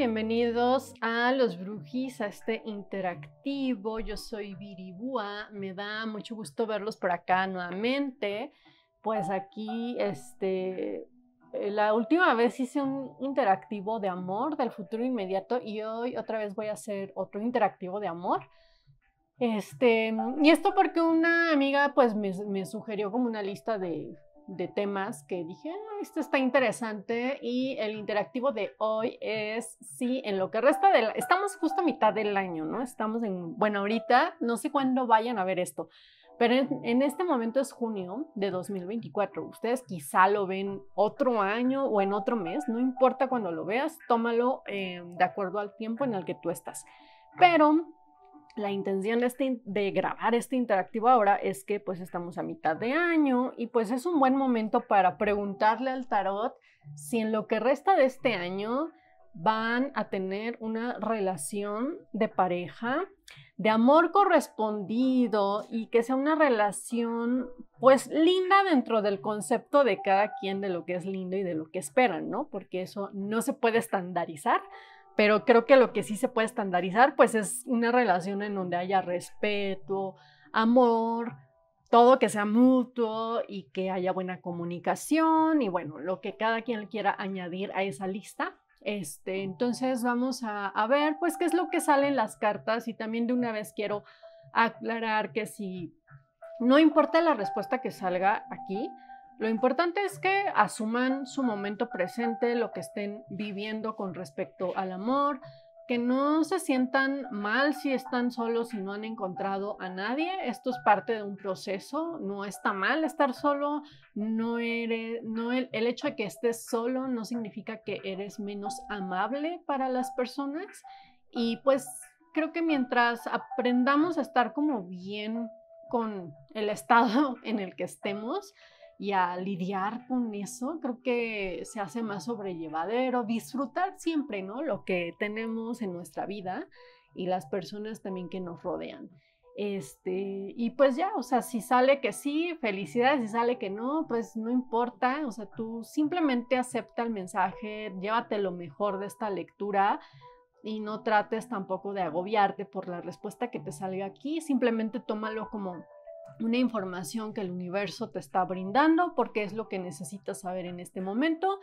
bienvenidos a Los Brujis, a este interactivo. Yo soy Viribúa, me da mucho gusto verlos por acá nuevamente. Pues aquí, este, eh, la última vez hice un interactivo de amor del futuro inmediato y hoy otra vez voy a hacer otro interactivo de amor. Este, y esto porque una amiga pues me sugirió como una lista de de temas que dije, ah, esto está interesante y el interactivo de hoy es si en lo que resta de la... estamos justo a mitad del año, ¿no? Estamos en, bueno, ahorita no sé cuándo vayan a ver esto, pero en, este momento es junio de 2024. Ustedes quizá lo ven otro año o en otro mes, no importa cuando lo veas, tómalo eh, de acuerdo al tiempo en el que tú estás. Pero la intención este de, grabar este interactivo ahora es que pues estamos a mitad de año y pues es un buen momento para preguntarle al tarot si en lo que resta de este año van a tener una relación de pareja, de amor correspondido y que sea una relación pues linda dentro del concepto de cada quien de lo que es lindo y de lo que esperan, ¿no? Porque eso no se puede estandarizar pero creo que lo que sí se puede estandarizar, pues es una relación en donde haya respeto, amor, todo que sea mutuo y que haya buena comunicación y bueno, lo que cada quien quiera añadir a esa lista. Este, entonces vamos a, ver pues qué es lo que salen las cartas y también de una vez quiero aclarar que si no importa la respuesta que salga aquí, lo importante es que asuman su momento presente, lo que estén viviendo con respecto al amor, que no se sientan mal si están solos y no han encontrado a nadie. Esto es parte de un proceso. No está mal estar solo. No eres, no el, hecho de que estés solo no significa que eres menos amable para las personas. Y pues creo que mientras aprendamos a estar como bien con el estado en el que estemos, y a lidiar con eso, creo que se hace más sobrellevadero, disfrutar siempre, ¿no? Lo que tenemos en nuestra vida y las personas también que nos rodean. Este, y pues ya, o sea, si sale que sí, felicidades, si sale que no, pues no importa, o sea, tú simplemente acepta el mensaje, llévate lo mejor de esta lectura y no trates tampoco de agobiarte por la respuesta que te salga aquí, simplemente tómalo como una información que el universo te está brindando porque es lo que necesitas saber en este momento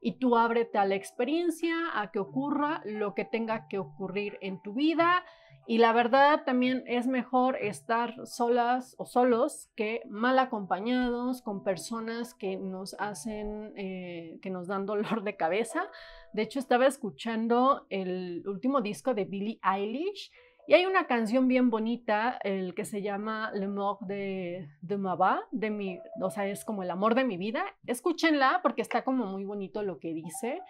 y tú ábrete a la experiencia, a que ocurra lo que tenga que ocurrir en tu vida. Y la verdad también es mejor estar solas o solos que mal acompañados con personas que nos hacen, eh, que nos dan dolor de cabeza. De hecho, estaba escuchando el último disco de Billie Eilish y hay una canción bien bonita, el que se llama Le Mort de, de de mi, o sea, es como el amor de mi vida. Escúchenla porque está como muy bonito lo que dice.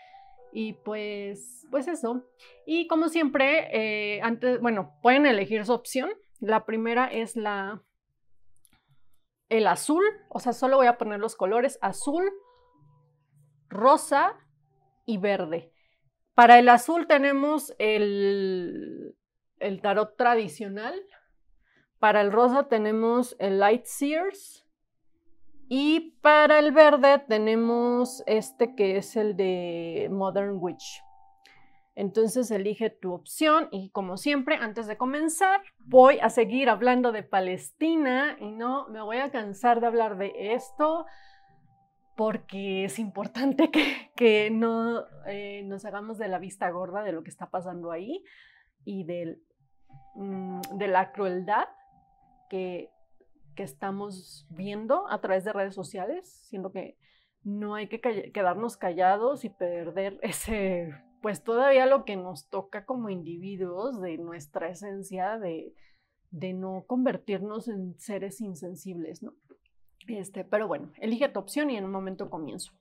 Y pues, pues eso. Y como siempre, eh, antes, bueno, pueden elegir su opción. La primera es la, el azul, o sea, solo voy a poner los colores azul, rosa y verde. Para el azul tenemos el, el tarot tradicional. Para el rosa tenemos el Light Sears. Y para el verde tenemos este que es el de Modern Witch. Entonces elige tu opción y como siempre, antes de comenzar, voy a seguir hablando de Palestina y no me voy a cansar de hablar de esto porque es importante que, que no eh, nos hagamos de la vista gorda de lo que está pasando ahí y del Mm, de la crueldad que, estamos viendo a través de redes sociales, siendo que no hay que quedarnos callados y perder ese, pues todavía lo que nos toca como individuos de nuestra esencia, de, de no convertirnos en seres insensibles, ¿no? Este, pero bueno, elige tu opción y en un momento comienzo.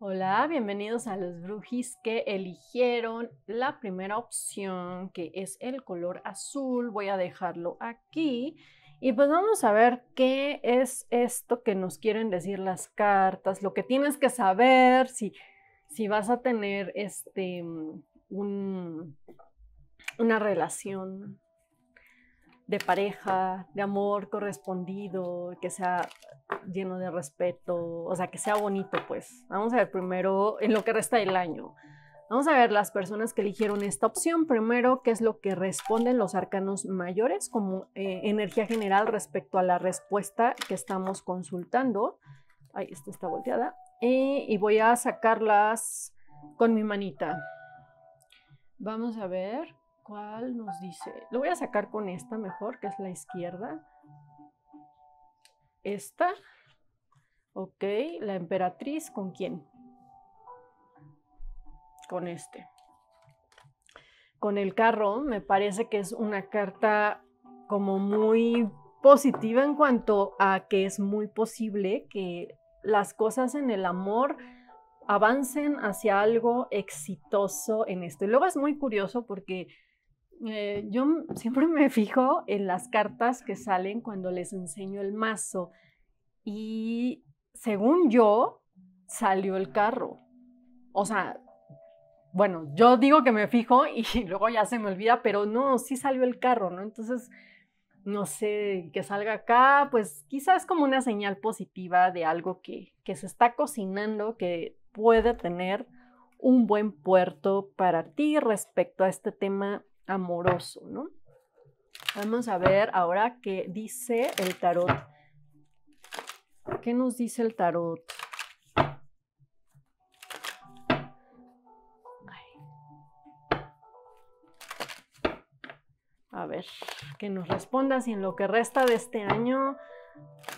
Hola, bienvenidos a los brujis que eligieron la primera opción, que es el color azul. Voy a dejarlo aquí. Y pues vamos a ver qué es esto que nos quieren decir las cartas, lo que tienes que saber, si, si vas a tener este, mm, una relación de pareja, de amor correspondido, que sea lleno de respeto, o sea, que sea bonito, pues. Vamos a ver primero en lo que resta del año. Vamos a ver las personas que eligieron esta opción. Primero, qué es lo que responden los arcanos mayores como eh, energía general respecto a la respuesta que estamos consultando. Ahí está está volteada. y voy a sacarlas con mi manita. Vamos a ver. ¿Cuál nos dice, lo voy a sacar con esta mejor, que es la izquierda. Esta, ok, la emperatriz, ¿con quién? Con este. Con el carro, me parece que es una carta como muy positiva en cuanto a que es muy posible que las cosas en el amor avancen hacia algo exitoso en esto. luego es muy curioso porque eh, yo siempre me fijo en las cartas que salen cuando les enseño el mazo y según yo salió el carro. O sea, bueno, yo digo que me fijo y luego ya se me olvida, pero no, sí salió el carro, ¿no? Entonces, no sé, que salga acá, pues quizás como una señal positiva de algo que, que se está cocinando, que puede tener un buen puerto para ti respecto a este tema amoroso, ¿no? Vamos a ver ahora qué dice el tarot. ¿Qué nos dice el tarot? A ver, que nos responda si en lo que resta de este año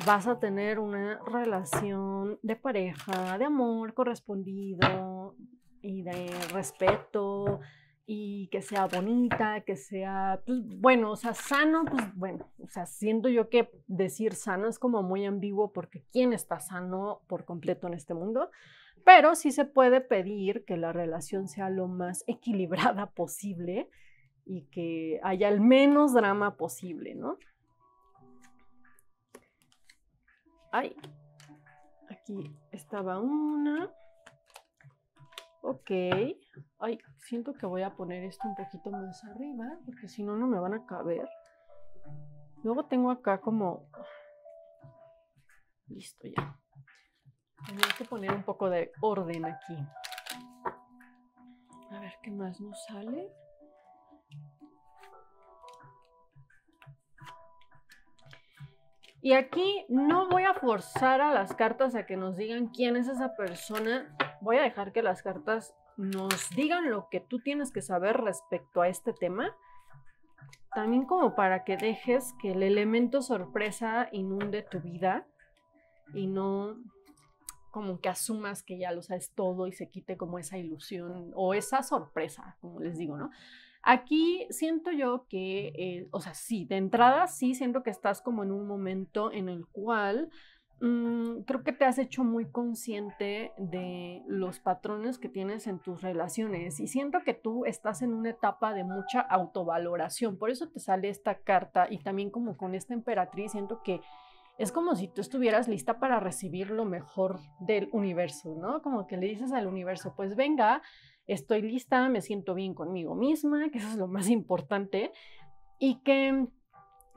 vas a tener una relación de pareja, de amor correspondido y de respeto, y que sea bonita, que sea, pues, bueno, o sea, sano, pues bueno, o sea, siento yo que decir sano es como muy ambiguo porque ¿quién está sano por completo en este mundo? Pero sí se puede pedir que la relación sea lo más equilibrada posible y que haya el menos drama posible, ¿no? Ay, aquí estaba una. Ok. Ay, siento que voy a poner esto un poquito más arriba, porque si no, no me van a caber. Luego tengo acá como... Listo ya. Tengo que poner un poco de orden aquí. A ver qué más nos sale. Y aquí no voy a forzar a las cartas a que nos digan quién es esa persona voy a dejar que las cartas nos digan lo que tú tienes que saber respecto a este tema. También como para que dejes que el elemento sorpresa inunde tu vida y no como que asumas que ya lo sabes todo y se quite como esa ilusión o esa sorpresa, como les digo, ¿no? Aquí siento yo que, eh, o sea, sí, de entrada sí siento que estás como en un momento en el cual Mm, creo que te has hecho muy consciente de los patrones que tienes en tus relaciones y siento que tú estás en una etapa de mucha autovaloración. Por eso te sale esta carta y también como con esta emperatriz siento que es como si tú estuvieras lista para recibir lo mejor del universo, ¿no? Como que le dices al universo, pues venga, estoy lista, me siento bien conmigo misma, que eso es lo más importante, y que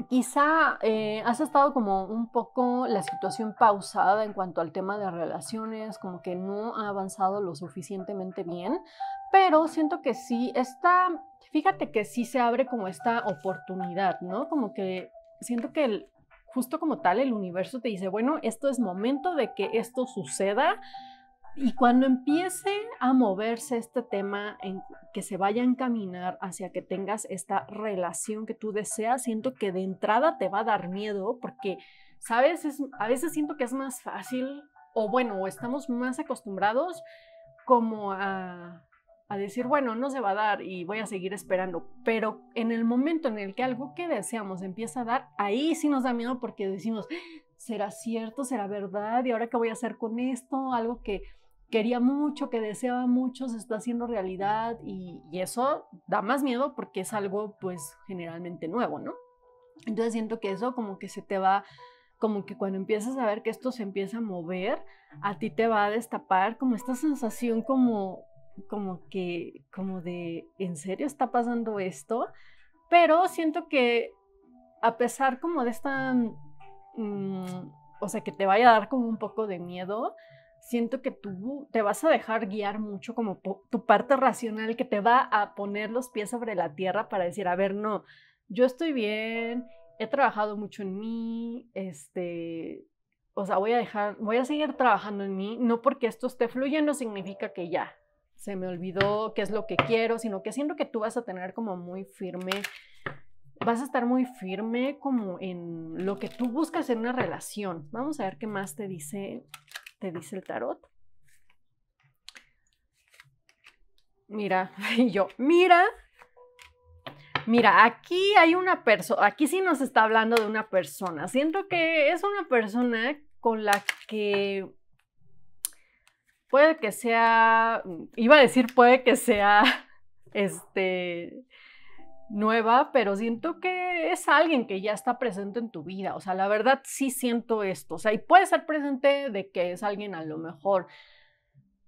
quizá eh, has estado como un poco la situación pausada en cuanto al tema de relaciones, como que no ha avanzado lo suficientemente bien, pero siento que sí, está, fíjate que sí se abre como esta oportunidad, ¿no? Como que siento que justo como tal el universo te dice, bueno, esto es momento de que esto suceda y cuando empiece a moverse este tema, en que se vaya a encaminar hacia que tengas esta relación que tú deseas, siento que de entrada te va a dar miedo porque, ¿sabes? a veces siento que es más fácil o bueno, estamos más acostumbrados como a, a decir, bueno, no se va a dar y voy a seguir esperando. Pero en el momento en el que algo que deseamos empieza a dar, ahí sí nos da miedo porque decimos, ¡Ah! ¿será cierto? ¿Será verdad? ¿Y ahora qué voy a hacer con esto? Algo que quería mucho, que deseaba mucho, se está haciendo realidad y, eso da más miedo porque es algo pues generalmente nuevo, ¿no? Entonces siento que eso como que se te va como que cuando empiezas a ver que esto se empieza a mover, a ti te va a destapar como esta sensación como como que como de en serio está pasando esto, pero siento que a pesar como de esta mm, o sea, que te vaya a dar como un poco de miedo, siento que tú te vas a dejar guiar mucho como tu parte racional que te va a poner los pies sobre la tierra para decir, a ver, no, yo estoy bien, he trabajado mucho en mí, este, o sea, voy a dejar, voy a seguir trabajando en mí, no porque esto esté fluyendo significa que ya se me olvidó qué es lo que quiero, sino que siento que tú vas a tener como muy firme vas a estar muy firme como en lo que tú buscas en una relación. Vamos a ver qué más te dice te dice el tarot. Mira, y yo, mira, mira, aquí hay una persona, aquí sí nos está hablando de una persona. Siento que es una persona con la que puede que sea, iba a decir puede que sea, este, nueva, pero siento que es alguien que ya está presente en tu vida. O sea, la verdad sí siento esto. O sea, y puede ser presente de que es alguien a lo mejor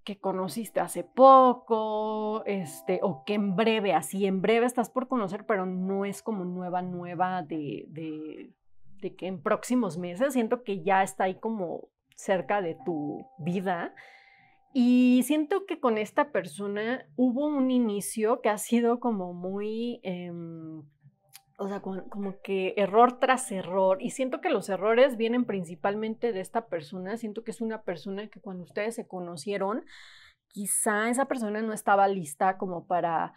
que conociste hace poco, este, o que en breve, así en breve estás por conocer, pero no es como nueva, nueva de, de, de que en próximos meses siento que ya está ahí como cerca de tu vida y siento que con esta persona hubo un inicio que ha sido como muy, em, o sea, como que error tras error. Y siento que los errores vienen principalmente de esta persona. Siento que es una persona que cuando ustedes se conocieron, quizá esa persona no estaba lista como para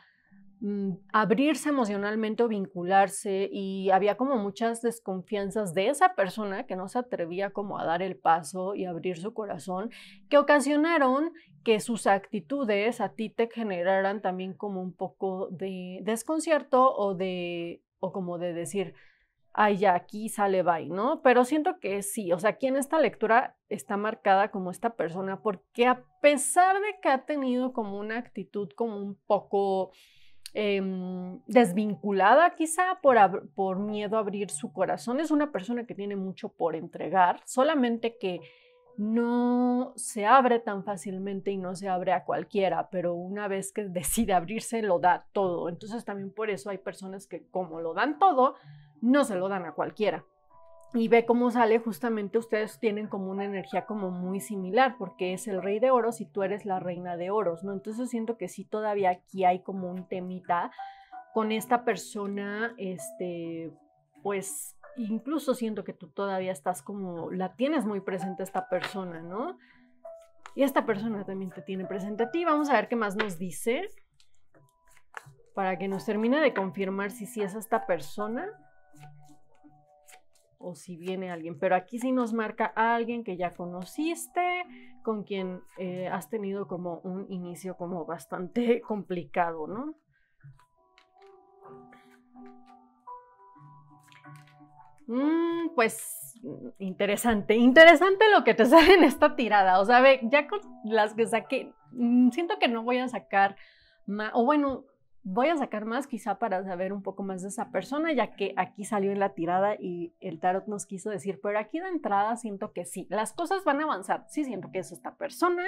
Mm, abrirse emocionalmente o vincularse y había como muchas desconfianzas de esa persona que no se atrevía como a dar el paso y abrir su corazón que ocasionaron que sus actitudes a ti te generaran también como un poco de desconcierto o de o como de decir ay ya aquí sale bye no pero siento que sí o sea aquí en esta lectura está marcada como esta persona porque a pesar de que ha tenido como una actitud como un poco Em, desvinculada quizá por, por miedo a abrir su corazón. Es una persona que tiene mucho por entregar, solamente que no se abre tan fácilmente y no se abre a cualquiera, pero una vez que decide abrirse, lo da todo. Entonces también por eso hay personas que como lo dan todo, no se lo dan a cualquiera y ve cómo sale, justamente ustedes tienen como una energía como muy similar, porque es el rey de oros y tú eres la reina de oros, ¿no? Entonces siento que sí, todavía aquí hay como un temita con esta persona, este, pues incluso siento que tú todavía estás como, la tienes muy presente esta persona, ¿no? Y esta persona también te tiene presente a ti. Vamos a ver qué más nos dice para que nos termine de confirmar si sí si es esta persona o si viene alguien. Pero aquí sí nos marca a alguien que ya conociste, con quien eh, has tenido como un inicio como bastante complicado, ¿no? Mm, pues mm, interesante, interesante lo que te sale en esta tirada. O sea, ve, ya con las que saqué, mm, siento que no voy a sacar más, o bueno, voy a sacar más quizá para saber un poco más de esa persona, ya que aquí salió en la tirada y el tarot nos quiso decir, pero aquí de entrada siento que sí, las cosas van a avanzar, sí siento que es esta persona,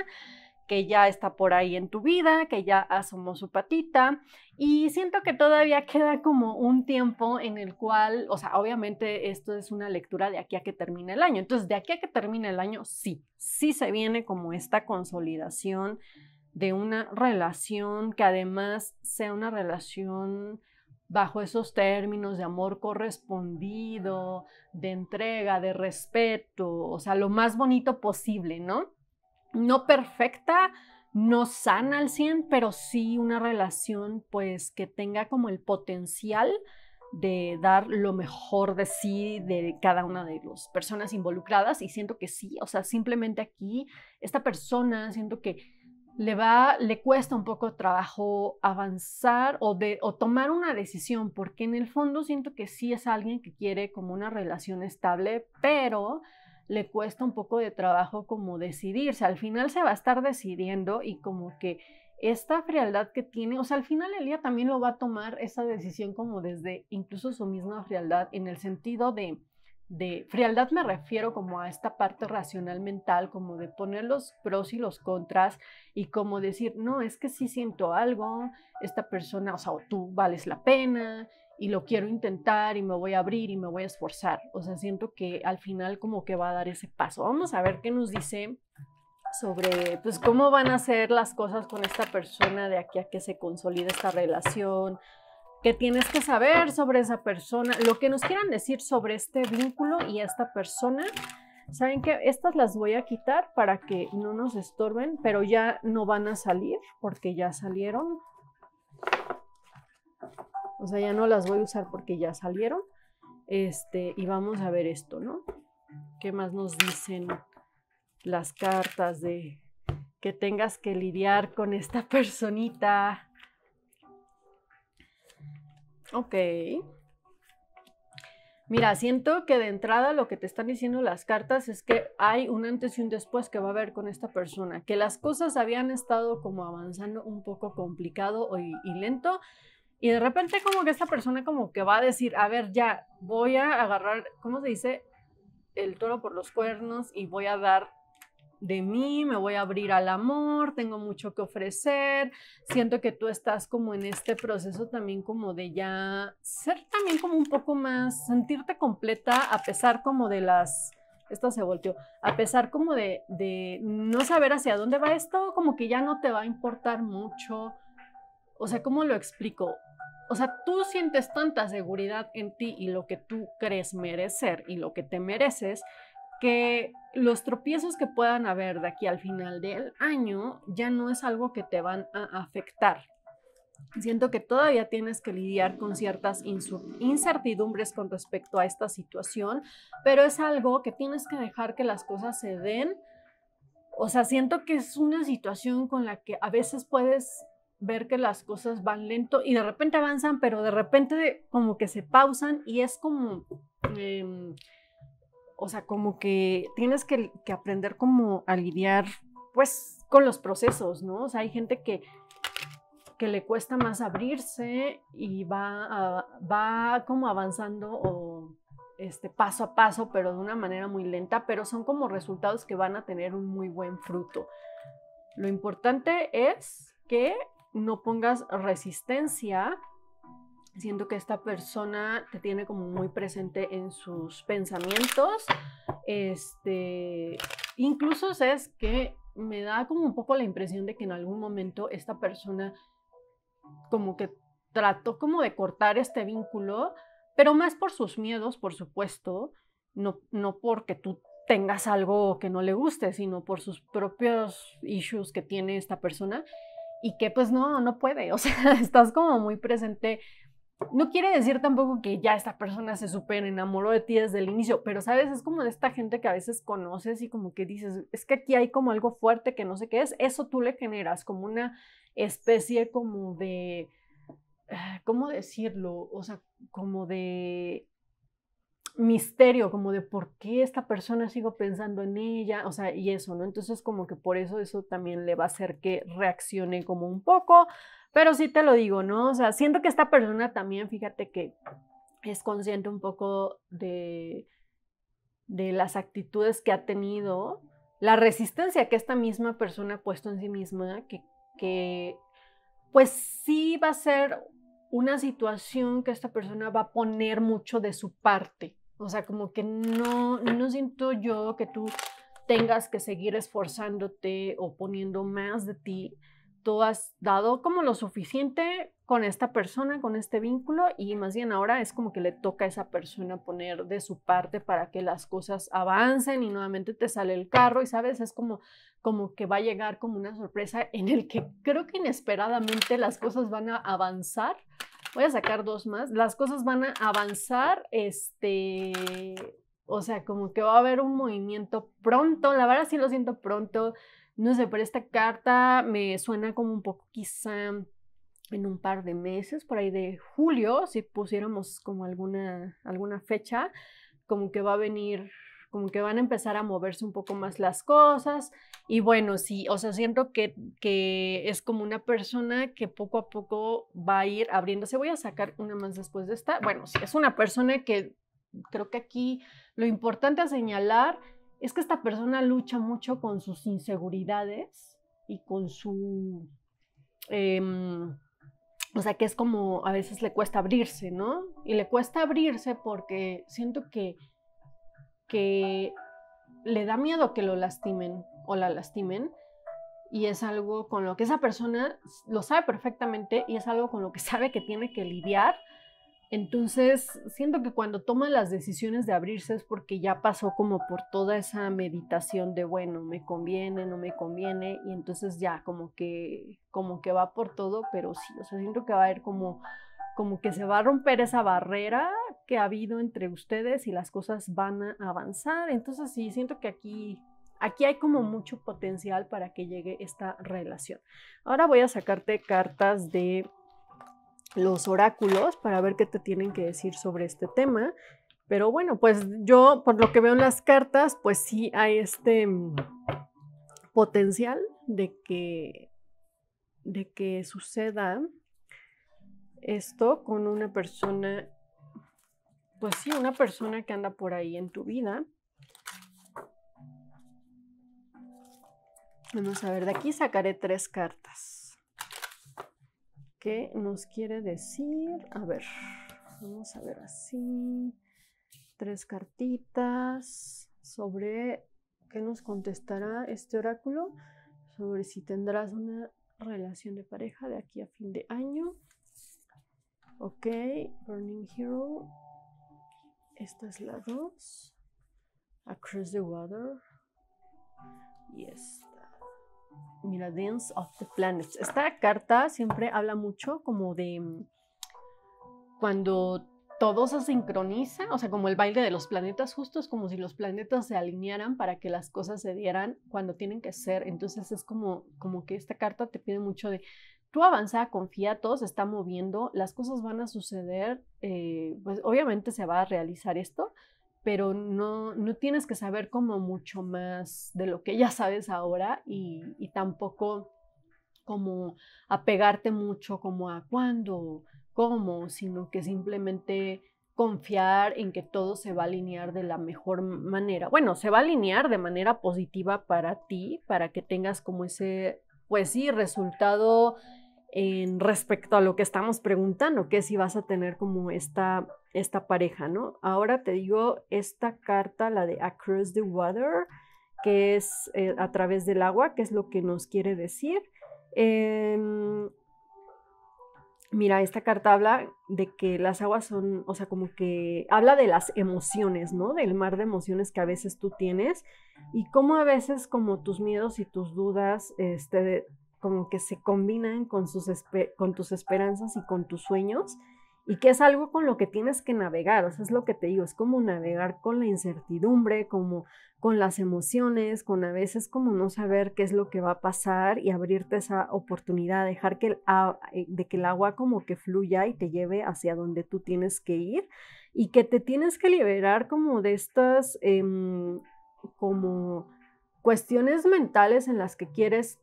que ya está por ahí en tu vida, que ya asomó su patita y siento que todavía queda como un tiempo en el cual, o sea, obviamente esto es una lectura de aquí a que termine el año, entonces de aquí a que termine el año sí, sí se viene como esta consolidación de una relación que además sea una relación bajo esos términos de amor correspondido, de entrega, de respeto, o sea, lo más bonito posible, ¿no? No perfecta, no sana al 100, pero sí una relación pues que tenga como el potencial de dar lo mejor de sí de cada una de las personas involucradas y siento que sí, o sea, simplemente aquí esta persona, siento que le va, le cuesta un poco trabajo avanzar o, de, o tomar una decisión, porque en el fondo siento que sí es alguien que quiere como una relación estable, pero le cuesta un poco de trabajo como decidirse. Al final se va a estar decidiendo y como que esta frialdad que tiene, o sea, al final el día también lo va a tomar esa decisión como desde incluso su misma frialdad en el sentido de de frialdad me refiero como a esta parte racional mental, como de poner los pros y los contras y como decir, no, es que sí siento algo, esta persona, o sea, o tú vales la pena y lo quiero intentar y me voy a abrir y me voy a esforzar. O sea, siento que al final como que va a dar ese paso. Vamos a ver qué nos dice sobre pues cómo van a ser las cosas con esta persona de aquí a que se consolide esta relación, ¿Qué tienes que saber sobre esa persona, lo que nos quieran decir sobre este vínculo y esta persona. Saben que estas las voy a quitar para que no nos estorben, pero ya no van a salir porque ya salieron. O sea, ya no las voy a usar porque ya salieron. Este, y vamos a ver esto, ¿no? ¿Qué más nos dicen las cartas de que tengas que lidiar con esta personita? Ok. Mira, siento que de entrada lo que te están diciendo las cartas es que hay un antes y un después que va a haber con esta persona, que las cosas habían estado como avanzando un poco complicado y, lento, y de repente como que esta persona como que va a decir, a ver, ya voy a agarrar, ¿cómo se dice? El toro por los cuernos y voy a dar de mí, me voy a abrir al amor, tengo mucho que ofrecer, siento que tú estás como en este proceso también como de ya ser también como un poco más, sentirte completa a pesar como de las, esto se volteó, a pesar como de, de no saber hacia dónde va esto, como que ya no te va a importar mucho, o sea, ¿cómo lo explico? O sea, tú sientes tanta seguridad en ti y lo que tú crees merecer y lo que te mereces, que los tropiezos que puedan haber de aquí al final del año ya no es algo que te van a afectar. Siento que todavía tienes que lidiar con ciertas incertidumbres con respecto a esta situación, pero es algo que tienes que dejar que las cosas se den. O sea, siento que es una situación con la que a veces puedes ver que las cosas van lento y de repente avanzan, pero de repente como que se pausan y es como... Em, o sea, como que tienes que, aprender como a lidiar, pues, con los procesos, ¿no? O sea, hay gente que, que le cuesta más abrirse y va, va como avanzando este, paso a paso, pero de una manera muy lenta, pero son como resultados que van a tener un muy buen fruto. Lo importante es que no pongas resistencia siento que esta persona te tiene como muy presente en sus pensamientos. Este, incluso es que me da como un poco la impresión de que en algún momento esta persona como que trató como de cortar este vínculo, pero más por sus miedos, por supuesto, no, no porque tú tengas algo que no le guste, sino por sus propios issues que tiene esta persona y que pues no, no puede, o sea, estás como muy presente no quiere decir tampoco que ya esta persona se supere enamoró de ti desde el inicio, pero sabes, es como de esta gente que a veces conoces y como que dices, es que aquí hay como algo fuerte que no sé qué es, eso tú le generas como una especie como de, ah, ¿cómo decirlo? O sea, como de misterio, como de por qué esta persona sigo pensando en ella, o sea, y eso, ¿no? Entonces como que por eso eso también le va a hacer que reaccione como un poco, pero sí te lo digo, ¿no? O sea, siento que esta persona también, fíjate que es consciente un poco de, de las actitudes que ha tenido, la resistencia que esta misma persona ha puesto en sí misma, que, que pues sí va a ser una situación que esta persona va a poner mucho de su parte. O sea, como que no, no siento yo que tú tengas que seguir esforzándote o poniendo más de ti tú has dado como lo suficiente con esta persona, con este vínculo, y más bien ahora es como que le toca a esa persona poner de su parte para que las cosas avancen y nuevamente te sale el carro y sabes, es como, como que va a llegar como una sorpresa en el que creo que inesperadamente las cosas van a avanzar. Voy a sacar dos más. Las cosas van a avanzar, este, o sea, como que va a haber un movimiento pronto, la verdad sí lo siento pronto no sé, pero esta carta me suena como un poco quizá en un par de meses, por ahí de julio, si pusiéramos como alguna, alguna fecha, como que va a venir, como que van a empezar a moverse un poco más las cosas. Y bueno, sí, o sea, siento que, es como una persona que poco a poco va a ir abriéndose. Voy a sacar una más después de esta. Bueno, sí, es una persona que creo que aquí lo importante a señalar es que esta persona lucha mucho con sus inseguridades y con su... Em, o sea, que es como a veces le cuesta abrirse, ¿no? Y le cuesta abrirse porque siento que, que le da miedo que lo lastimen o la lastimen. Y es algo con lo que esa persona lo sabe perfectamente y es algo con lo que sabe que tiene que lidiar entonces, siento que cuando toman las decisiones de abrirse es porque ya pasó como por toda esa meditación de, bueno, me conviene, no me conviene, y entonces ya como que, como que va por todo, pero sí, o sea, siento que va a haber como, como que se va a romper esa barrera que ha habido entre ustedes y las cosas van a avanzar. Entonces, sí, siento que aquí Aquí hay como mucho potencial para que llegue esta relación. Ahora voy a sacarte cartas de los oráculos para ver qué te tienen que decir sobre este tema. Pero bueno, pues yo por lo que veo en las cartas, pues sí hay este mm, potencial de que, de que suceda esto con una persona, pues sí, una persona que anda por ahí en tu vida. Vamos a ver, de aquí sacaré tres cartas qué nos quiere decir? A ver, vamos a ver así. Tres cartitas sobre qué nos contestará este oráculo, sobre si tendrás una relación de pareja de aquí a fin de año. Ok, Burning Hero. Esta es la 2. Across the Water. Yes. Mira, Dance of the Planets. Esta carta siempre habla mucho como de mm, cuando todo se sincroniza, o sea, como el baile de los planetas, justo es como si los planetas se alinearan para que las cosas se dieran cuando tienen que ser. Entonces es como, como que esta carta te pide mucho de tú avanza, confía, todo se está moviendo, las cosas van a suceder, eh, pues obviamente se va a realizar esto, pero no, no tienes que saber como mucho más de lo que ya sabes ahora y, y tampoco como apegarte mucho como a cuándo, cómo, sino que simplemente confiar en que todo se va a alinear de la mejor manera. Bueno, se va a alinear de manera positiva para ti, para que tengas como ese, pues sí, resultado en respecto a lo que estamos preguntando, que si vas a tener como esta esta pareja, ¿no? Ahora te digo esta carta, la de Across the Water, que es eh, a través del agua, que es lo que nos quiere decir. Em, mira, esta carta habla de que las aguas son, o sea, como que habla de las emociones, ¿no? Del mar de emociones que a veces tú tienes y cómo a veces como tus miedos y tus dudas, este, como que se combinan con tus esperanzas y con tus sueños y que es algo con lo que tienes que navegar, o sea, es lo que te digo, es como navegar con la incertidumbre, como con las emociones, con a veces como no saber qué es lo que va a pasar y abrirte esa oportunidad, dejar que el, eh, de que el agua como que fluya y te lleve hacia donde tú tienes que ir y que te tienes que liberar como de estas, em, como cuestiones mentales en las que quieres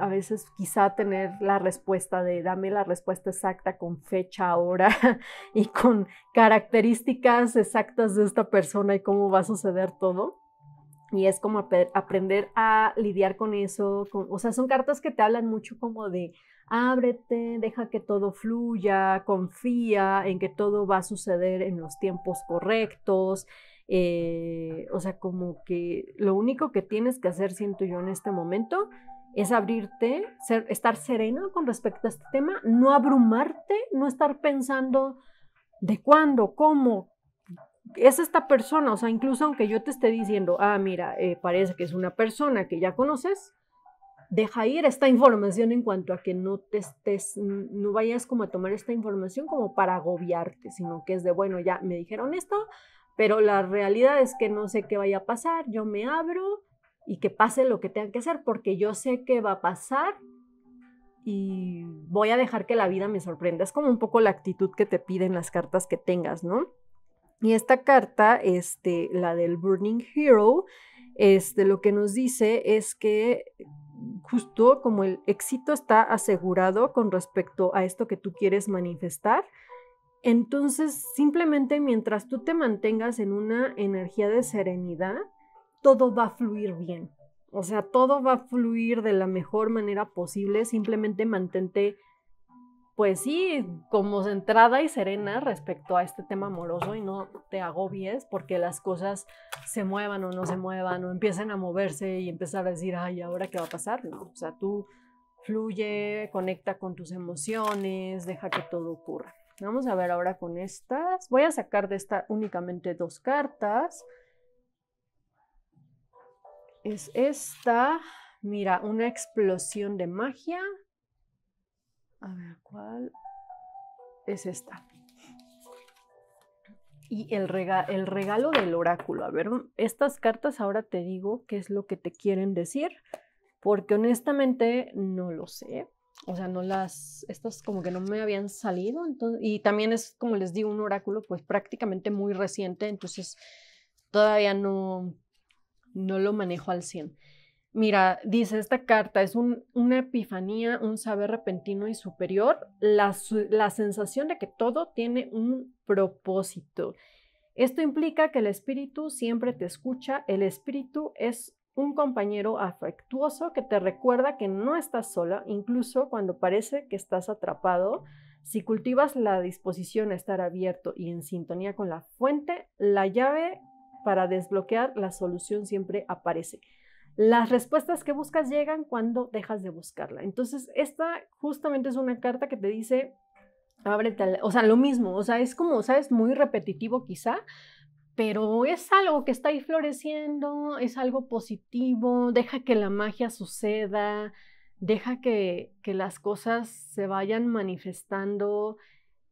a veces quizá tener la respuesta de dame la respuesta exacta con fecha, hora y con características exactas de esta persona y cómo va a suceder todo. Y es como aprender a lidiar con eso. o sea, son cartas que te hablan mucho como de ábrete, deja que todo fluya, confía en que todo va a suceder en los tiempos correctos. Eh, o sea, como que lo único que tienes que hacer, siento yo en este momento, es abrirte, ser, estar sereno con respecto a este tema, no abrumarte, no estar pensando de cuándo, cómo, es esta persona, o sea, incluso aunque yo te esté diciendo, ah, mira, eh, parece que es una persona que ya conoces, deja ir esta información en cuanto a que no te estés, no vayas como a tomar esta información como para agobiarte, sino que es de, bueno, ya me dijeron esto, pero la realidad es que no sé qué vaya a pasar, yo me abro, y que pase lo que tenga que hacer, porque yo sé que va a pasar y voy a dejar que la vida me sorprenda. Es como un poco la actitud que te piden las cartas que tengas, ¿no? Y esta carta, este, la del Burning Hero, este, lo que nos dice es que justo como el éxito está asegurado con respecto a esto que tú quieres manifestar, entonces simplemente mientras tú te mantengas en una energía de serenidad, todo va a fluir bien. O sea, todo va a fluir de la mejor manera posible. Simplemente mantente, pues sí, como centrada y serena respecto a este tema amoroso y no te agobies porque las cosas se muevan o no se muevan o empiezan a moverse y empezar a decir, ay, ahora qué va a pasar. o sea, tú fluye, conecta con tus emociones, deja que todo ocurra. Vamos a ver ahora con estas. Voy a sacar de esta únicamente dos cartas es esta. Mira, una explosión de magia. A ver, ¿cuál? Es esta. Y el, el regalo del oráculo. A ver, estas cartas ahora te digo qué es lo que te quieren decir, porque honestamente no lo sé. O sea, no las, estas como que no me habían salido. y también es, como les digo, un oráculo pues prácticamente muy reciente, entonces todavía no, no lo manejo al 100. Mira, dice esta carta, es una epifanía, un saber repentino y superior, la, la sensación de que todo tiene un propósito. Esto implica que el espíritu siempre te escucha, el espíritu es un compañero afectuoso que te recuerda que no estás sola, incluso cuando parece que estás atrapado. Si cultivas la disposición a estar abierto y en sintonía con la fuente, la llave para desbloquear, la solución siempre aparece. Las respuestas que buscas llegan cuando dejas de buscarla. Entonces, esta justamente es una carta que te dice, ábrete, o sea, lo mismo, o sea, es como, ¿sabes? Muy repetitivo quizá, pero es algo que está ahí floreciendo, es algo positivo, deja que la magia suceda, deja que, que las cosas se vayan manifestando,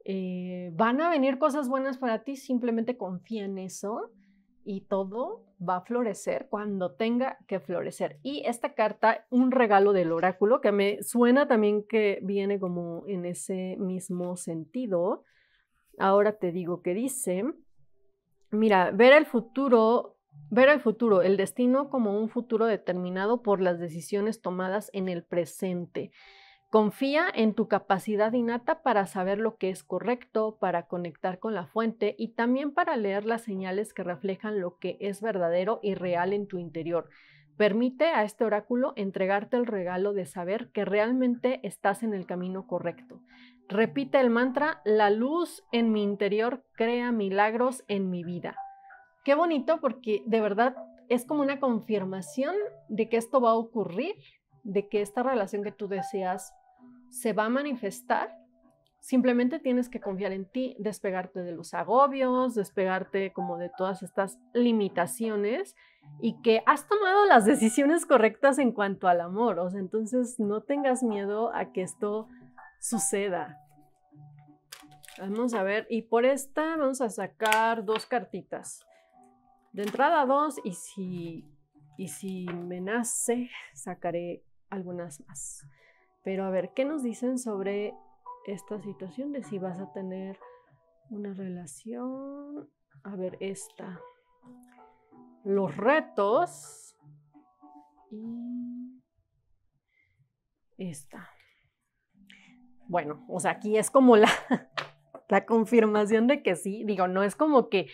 eh, van a venir cosas buenas para ti, simplemente confía en eso y todo va a florecer cuando tenga que florecer. Y esta carta, un regalo del oráculo, que me suena también que viene como en ese mismo sentido. Ahora te digo que dice, mira, ver el futuro, ver el futuro, el destino como un futuro determinado por las decisiones tomadas en el presente. Confía en tu capacidad innata para saber lo que es correcto, para conectar con la fuente y también para leer las señales que reflejan lo que es verdadero y real en tu interior. Permite a este oráculo entregarte el regalo de saber que realmente estás en el camino correcto. Repite el mantra, la luz en mi interior crea milagros en mi vida. Qué bonito porque de verdad es como una confirmación de que esto va a ocurrir de que esta relación que tú deseas se va a manifestar, simplemente tienes que confiar en ti, despegarte de los agobios, despegarte como de todas estas limitaciones y que has tomado las decisiones correctas en cuanto al amor. O sea, entonces no tengas miedo a que esto suceda. Vamos a ver, y por esta vamos a sacar dos cartitas. De entrada dos, y si, y si me nace, sacaré algunas más. Pero a ver, ¿qué nos dicen sobre esta situación de si vas a tener una relación? A ver, esta. Los retos. Y esta. Bueno, o sea, aquí es como la, la confirmación de que sí. Digo, no es como que,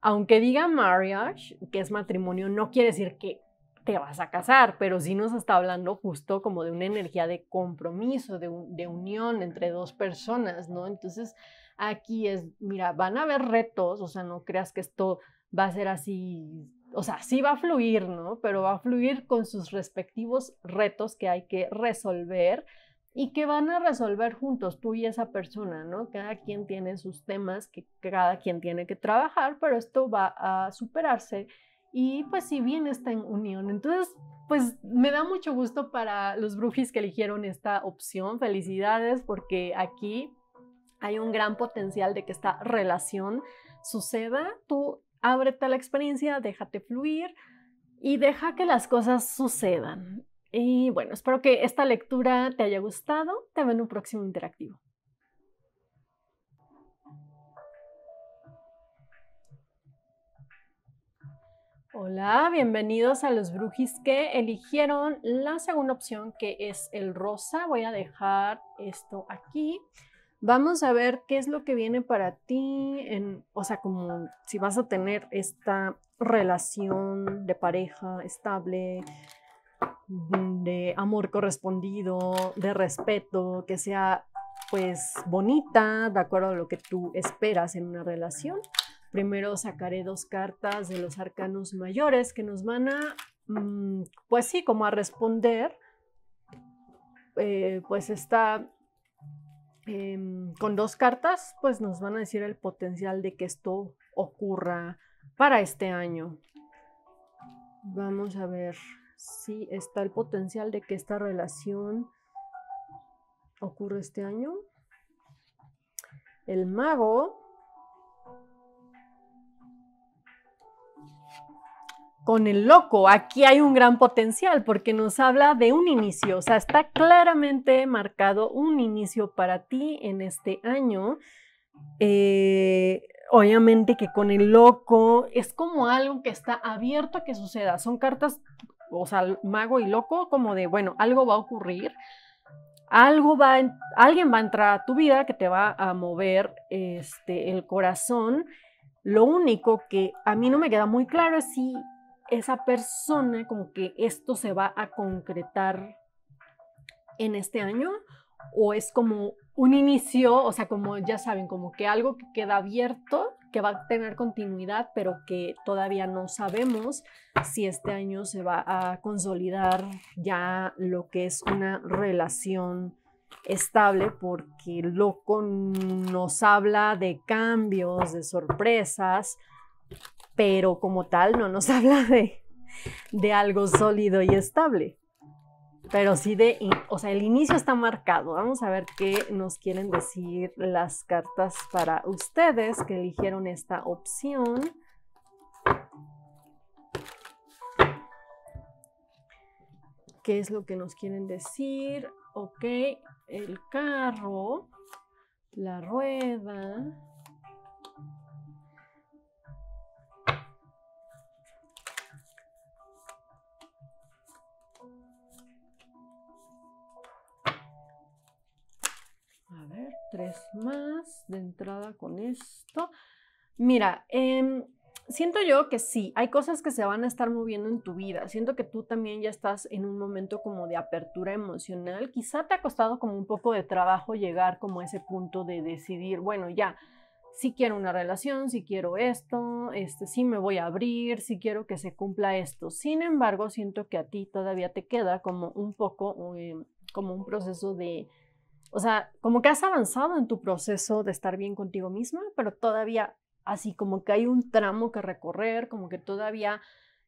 aunque diga marriage, que es matrimonio, no quiere decir que te vas a casar, pero sí nos está hablando justo como de una energía de compromiso, de, unión entre dos personas, ¿no? Entonces, aquí es, mira, van a haber retos, o sea, no creas que esto va a ser así, o sea, sí va a fluir, ¿no? Pero va a fluir con sus respectivos retos que hay que resolver y que van a resolver juntos tú y esa persona, ¿no? Cada quien tiene sus temas que cada quien tiene que trabajar, pero esto va a superarse y pues si bien está en unión. Entonces, pues me da mucho gusto para los brujis que eligieron esta opción. Felicidades porque aquí hay un gran potencial de que esta relación suceda. Tú ábrete a la experiencia, déjate fluir y deja que las cosas sucedan. Y bueno, espero que esta lectura te haya gustado. Te veo en un próximo interactivo. Hola, bienvenidos a los brujis que eligieron la segunda opción que es el rosa. Voy a dejar esto aquí. Vamos a ver qué es lo que viene para ti, en, o sea, como si vas a tener esta relación de pareja estable, mm, de amor correspondido, de respeto, que sea pues bonita, de acuerdo a lo que tú esperas en una relación. Primero sacaré dos cartas de los arcanos mayores que nos van a, mm, pues sí, como a responder, eh, pues está em, con dos cartas, pues nos van a decir el potencial de que esto ocurra para este año. Vamos a ver si está el potencial de que esta relación ocurra este año. El mago con el loco, aquí hay un gran potencial porque nos habla de un inicio, o sea, está claramente marcado un inicio para ti en este año. Eh, obviamente que con el loco es como algo que está abierto a que suceda. Son cartas, o sea, mago y loco, como de, bueno, algo va a ocurrir, algo va, alguien va a entrar a tu vida que te va a mover este, el corazón. Lo único que a mí no me queda muy claro es si esa persona, como que esto se va a concretar en este año o es como un inicio, o sea, como ya saben, como que algo que queda abierto, que va a tener continuidad, pero que todavía no sabemos si este año se va a consolidar ya lo que es una relación estable, porque loco nos habla de cambios, de sorpresas, pero como tal no nos habla de, de algo sólido y estable. Pero sí de, o sea, el inicio está marcado. Vamos a ver qué nos quieren decir las cartas para ustedes que eligieron esta opción. ¿Qué es lo que nos quieren decir? Ok, el carro, la rueda, tres más de entrada con esto. Mira, em, siento yo que sí, hay cosas que se van a estar moviendo en tu vida. Siento que tú también ya estás en un momento como de apertura emocional. Quizá te ha costado como un poco de trabajo llegar como a ese punto de decidir, bueno, ya, si quiero una relación, si quiero esto, este, sí me voy a abrir, si quiero que se cumpla esto. Sin embargo, siento que a ti todavía te queda como un poco, em, como un proceso de o sea, como que has avanzado en tu proceso de estar bien contigo misma, pero todavía así como que hay un tramo que recorrer, como que todavía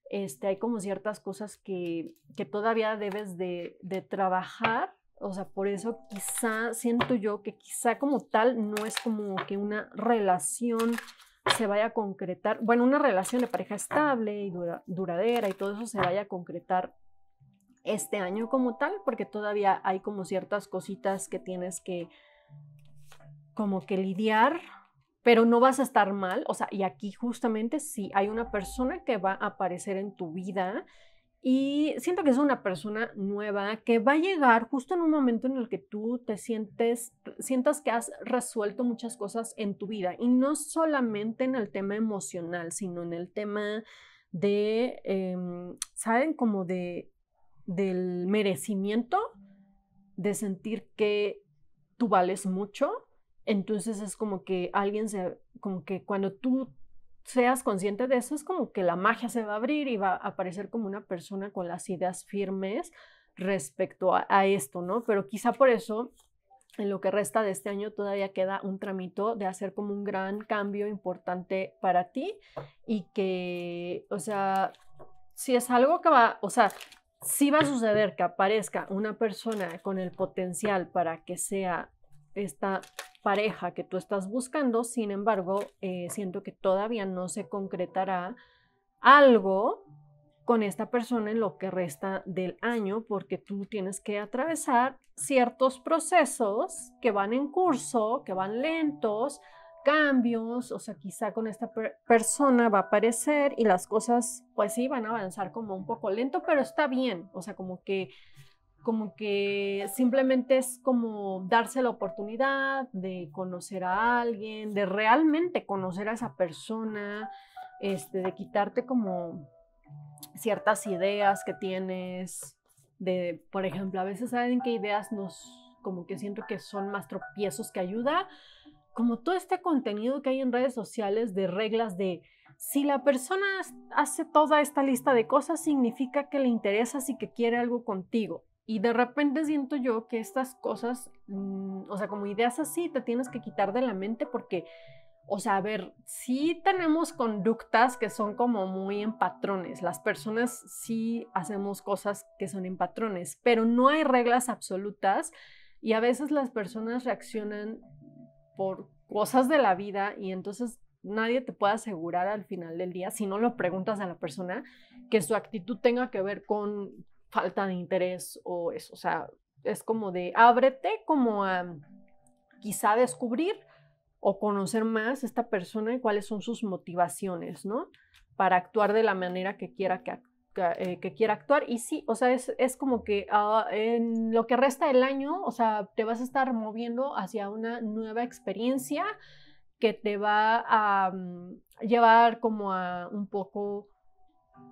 este, hay como ciertas cosas que, que todavía debes de, de, trabajar. O sea, por eso quizá siento yo que quizá como tal no es como que una relación se vaya a concretar, bueno, una relación de pareja estable y duradera y todo eso se vaya a concretar este año como tal, porque todavía hay como ciertas cositas que tienes que como que lidiar, pero no vas a estar mal. O sea, y aquí justamente sí hay una persona que va a aparecer en tu vida y siento que es una persona nueva que va a llegar justo en un momento en el que tú te sientes, sientas que has resuelto muchas cosas en tu vida y no solamente en el tema emocional, sino en el tema de, em, ¿saben? Como de del merecimiento, de sentir que tú vales mucho, entonces es como que alguien se, como que cuando tú seas consciente de eso, es como que la magia se va a abrir y va a aparecer como una persona con las ideas firmes respecto a, esto, ¿no? Pero quizá por eso en lo que resta de este año todavía queda un tramito de hacer como un gran cambio importante para ti y que, o sea, si es algo que va, o sea, si va a suceder que aparezca una persona con el potencial para que sea esta pareja que tú estás buscando, sin embargo, eh, siento que todavía no se concretará algo con esta persona en lo que resta del año, porque tú tienes que atravesar ciertos procesos que van en curso, que van lentos, cambios, o sea, quizá con esta persona va a aparecer y las cosas pues sí van a avanzar como un poco lento, pero está bien, o sea, como que como que simplemente es como darse la oportunidad de conocer a alguien, de realmente conocer a esa persona, este, de quitarte como ciertas ideas que tienes, de, por ejemplo, a veces saben que ideas nos, como que siento que son más tropiezos que ayuda, como todo este contenido que hay en redes sociales de reglas de si la persona hace toda esta lista de cosas, significa que le interesa y que quiere algo contigo. Y de repente siento yo que estas cosas, mm, o sea, como ideas así, te tienes que quitar de la mente porque, o sea, a ver, sí tenemos conductas que son como muy en patrones. Las personas sí hacemos cosas que son en patrones, pero no hay reglas absolutas y a veces las personas reaccionan por cosas de la vida y entonces nadie te puede asegurar al final del día, si no lo preguntas a la persona, que su actitud tenga que ver con falta de interés o eso. O sea, es como de ábrete como a quizá descubrir o conocer más esta persona y cuáles son sus motivaciones, ¿no? Para actuar de la manera que quiera que, eh, que, quiera actuar. Y sí, o sea, es, es como que ah, en lo que resta del año, o sea, te vas a estar moviendo hacia una nueva experiencia que te va a mm, llevar como a un poco,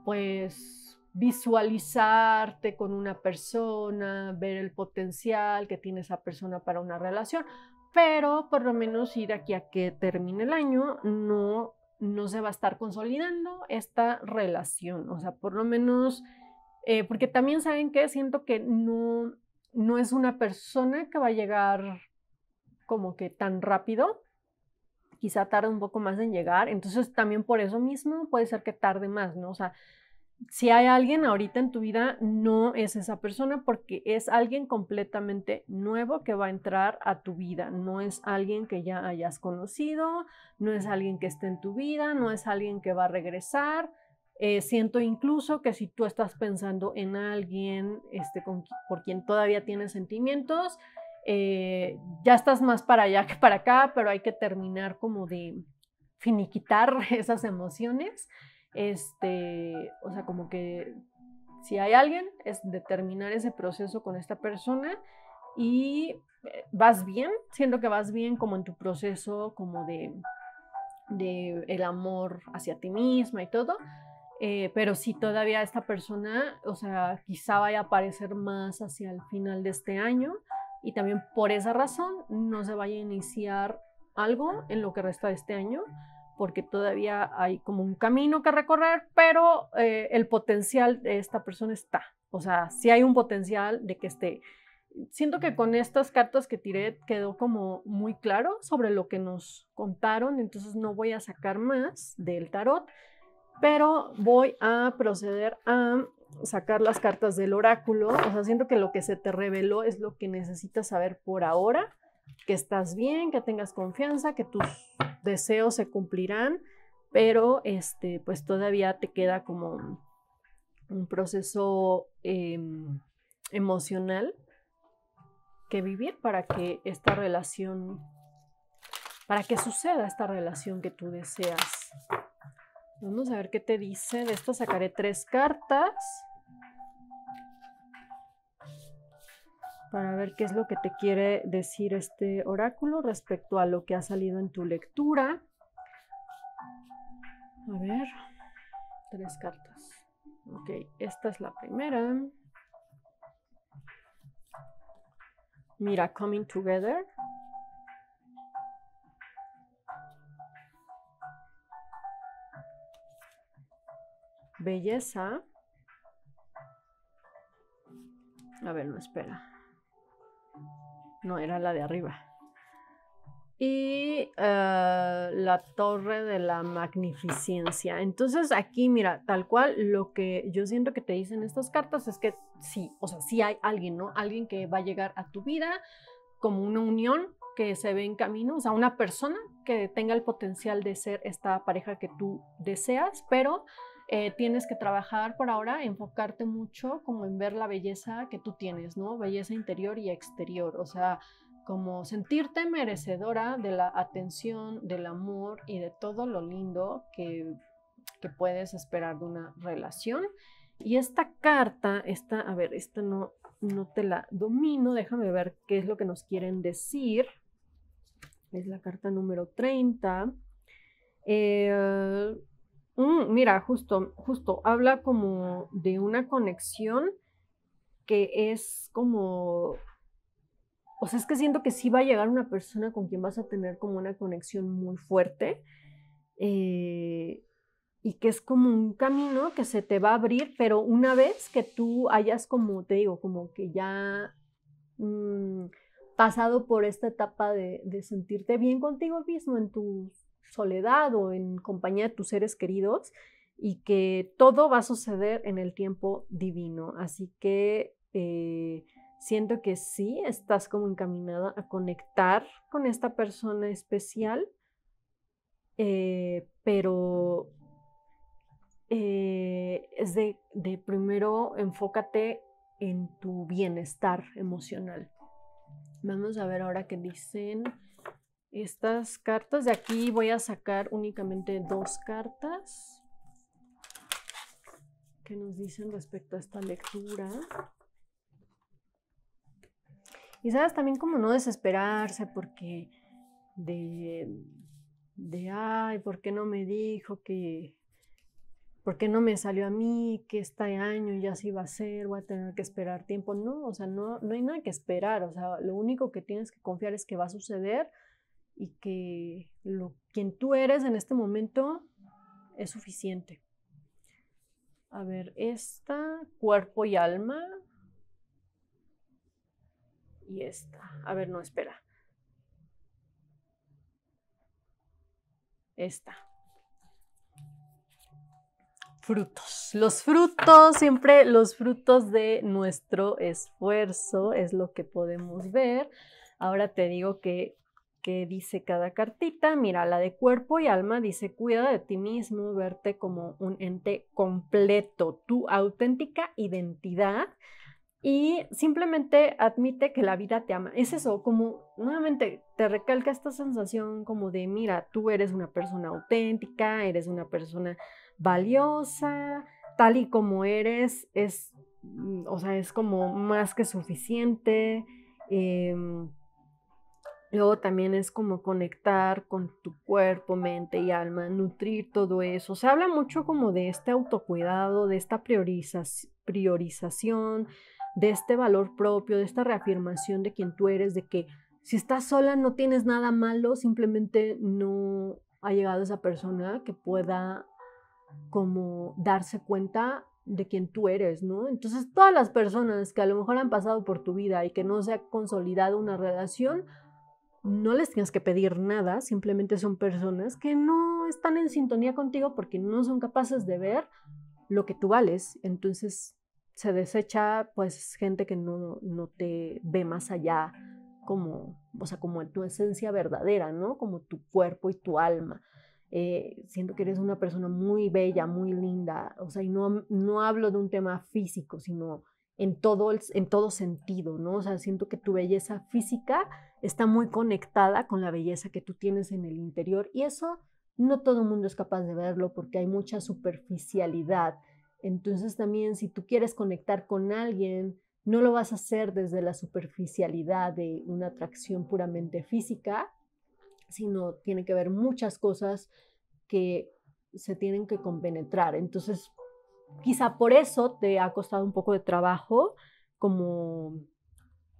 pues, visualizarte con una persona, ver el potencial que tiene esa persona para una relación, pero por lo menos ir aquí a que termine el año, no no se va a estar consolidando esta relación, o sea, por lo menos, eh, porque también saben que siento que no, no es una persona que va a llegar como que tan rápido, quizá tarde un poco más en llegar, entonces también por eso mismo puede ser que tarde más, ¿no? O sea, si hay alguien ahorita en tu vida, no es esa persona porque es alguien completamente nuevo que va a entrar a tu vida. No es alguien que ya hayas conocido, no es alguien que esté en tu vida, no es alguien que va a regresar. Eh, siento incluso que si tú estás pensando en alguien este, por quien todavía tienes sentimientos, eh, ya estás más para allá que para acá, pero hay que terminar como de finiquitar esas emociones este, o sea, como que si hay alguien, es determinar ese proceso con esta persona y eh, vas bien, siento que vas bien como en tu proceso como de, el amor hacia ti misma y todo, eh, pero si todavía esta persona, o sea, quizá vaya a aparecer más hacia el final de este año y también por esa razón no se vaya a iniciar algo en lo que resta de este año porque todavía hay como un camino que recorrer, pero eh, el potencial de esta persona está. O sea, sí hay un potencial de que esté. Siento que con estas cartas que tiré quedó como muy claro sobre lo que nos contaron, entonces no voy a sacar más del tarot, pero voy a proceder a sacar las cartas del oráculo. O sea, siento que lo que se te reveló es lo que necesitas saber por ahora que estás bien, que tengas confianza, que tus deseos se cumplirán, pero este, pues todavía te queda como un proceso em, emocional que vivir para que esta relación, para que suceda esta relación que tú deseas. Vamos a ver qué te dice. De esto sacaré tres cartas. para ver qué es lo que te quiere decir este oráculo respecto a lo que ha salido en tu lectura. A ver, tres cartas. Ok, esta es la primera. Mira, Coming Together. Belleza. A ver, no espera. No, era la de arriba. Y ah, la torre de la magnificencia. Entonces aquí, mira, tal cual lo que yo siento que te dicen estas cartas es que sí, o sea, sí hay alguien, ¿no? Alguien que va a llegar a tu vida como una unión que se ve en camino, o sea, una persona que tenga el potencial de ser esta pareja que tú deseas, pero eh, tienes que trabajar por ahora, enfocarte mucho como en ver la belleza que tú tienes, ¿no? Belleza interior y exterior, o sea, como sentirte merecedora de la atención, del amor y de todo lo lindo que, que puedes esperar de una relación. Y esta carta, esta, a ver, esta no, no te la domino, déjame ver qué es lo que nos quieren decir. Es la carta número 30. Eh, Mm, mira, justo, justo, habla como de una conexión que es como, o sea, es que siento que sí va a llegar una persona con quien vas a tener como una conexión muy fuerte eh, y que es como un camino que se te va a abrir, pero una vez que tú hayas como, te digo, como que ya... Mm, pasado por esta etapa de, de sentirte bien contigo mismo en tus soledad o en compañía de tus seres queridos y que todo va a suceder en el tiempo divino. Así que eh, siento que sí, estás como encaminada a conectar con esta persona especial, eh, pero eh, es de, de primero enfócate en tu bienestar emocional. Vamos a ver ahora qué dicen estas cartas. De aquí voy a sacar únicamente dos cartas que nos dicen respecto a esta lectura. Y sabes, también como no desesperarse porque de, de, ay, ¿por qué no me dijo que, por qué no me salió a mí, que este año ya sí va a ser, voy a tener que esperar tiempo? No, o sea, no, no hay nada que esperar, o sea, lo único que tienes que confiar es que va a suceder y que lo, quien tú eres en este momento es suficiente. A ver, esta, cuerpo y alma. Y esta. A ver, no, espera. Esta. Frutos. Los frutos, siempre los frutos de nuestro esfuerzo es lo que podemos ver. Ahora te digo que dice cada cartita. Mira, la de cuerpo y alma dice, cuida de ti mismo, verte como un ente completo, tu auténtica identidad y simplemente admite que la vida te ama. Es eso, como nuevamente te recalca esta sensación como de, mira, tú eres una persona auténtica, eres una persona valiosa, tal y como eres, es, mm, o sea, es como más que suficiente. Em, Luego también es como conectar con tu cuerpo, mente y alma, nutrir todo eso. Se habla mucho como de este autocuidado, de esta priorización, de este valor propio, de esta reafirmación de quién tú eres, de que si estás sola no tienes nada malo, simplemente no ha llegado esa persona que pueda como darse cuenta de quién tú eres, ¿no? Entonces todas las personas que a lo mejor han pasado por tu vida y que no se ha consolidado una relación, no les tienes que pedir nada, simplemente son personas que no están en sintonía contigo porque no son capaces de ver lo que tú vales. Entonces se desecha pues gente que no, no te ve más allá como, o sea, como tu esencia verdadera, ¿no? Como tu cuerpo y tu alma. Eh, siento que eres una persona muy bella, muy linda, o sea, y no, no hablo de un tema físico, sino en todo, en todo sentido, ¿no? O sea, siento que tu belleza física está muy conectada con la belleza que tú tienes en el interior y eso no todo el mundo es capaz de verlo porque hay mucha superficialidad. Entonces también si tú quieres conectar con alguien, no lo vas a hacer desde la superficialidad de una atracción puramente física, sino tiene que ver muchas cosas que se tienen que compenetrar. Entonces, Quizá por eso te ha costado un poco de trabajo como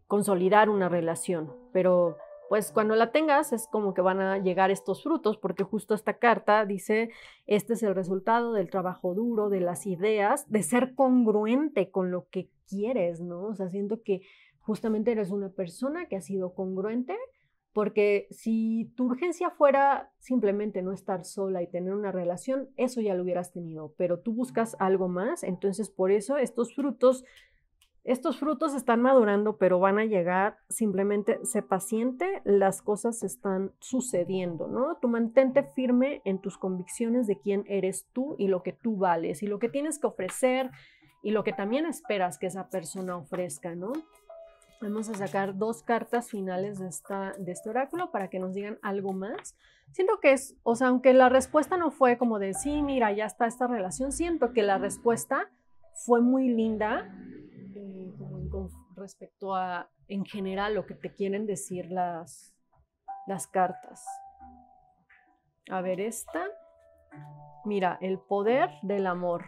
consolidar una relación, pero pues cuando la tengas es como que van a llegar estos frutos, porque justo esta carta dice, este es el resultado del trabajo duro, de las ideas, de ser congruente con lo que quieres, ¿no? O sea, siento que justamente eres una persona que ha sido congruente porque si tu urgencia fuera simplemente no estar sola y tener una relación, eso ya lo hubieras tenido, pero tú buscas algo más, entonces por eso estos frutos, estos frutos están madurando, pero van a llegar, simplemente sé paciente, las cosas están sucediendo, ¿no? Tú mantente firme en tus convicciones de quién eres tú y lo que tú vales y lo que tienes que ofrecer y lo que también esperas que esa persona ofrezca, ¿no? Vamos a sacar dos cartas finales de, esta, de este oráculo para que nos digan algo más. Siento que es, o sea, aunque la respuesta no fue como de, sí, mira, ya está esta relación, siento que la respuesta fue muy linda eh, con respecto a, en general, lo que te quieren decir las, las cartas. A ver, esta. Mira, el poder del amor.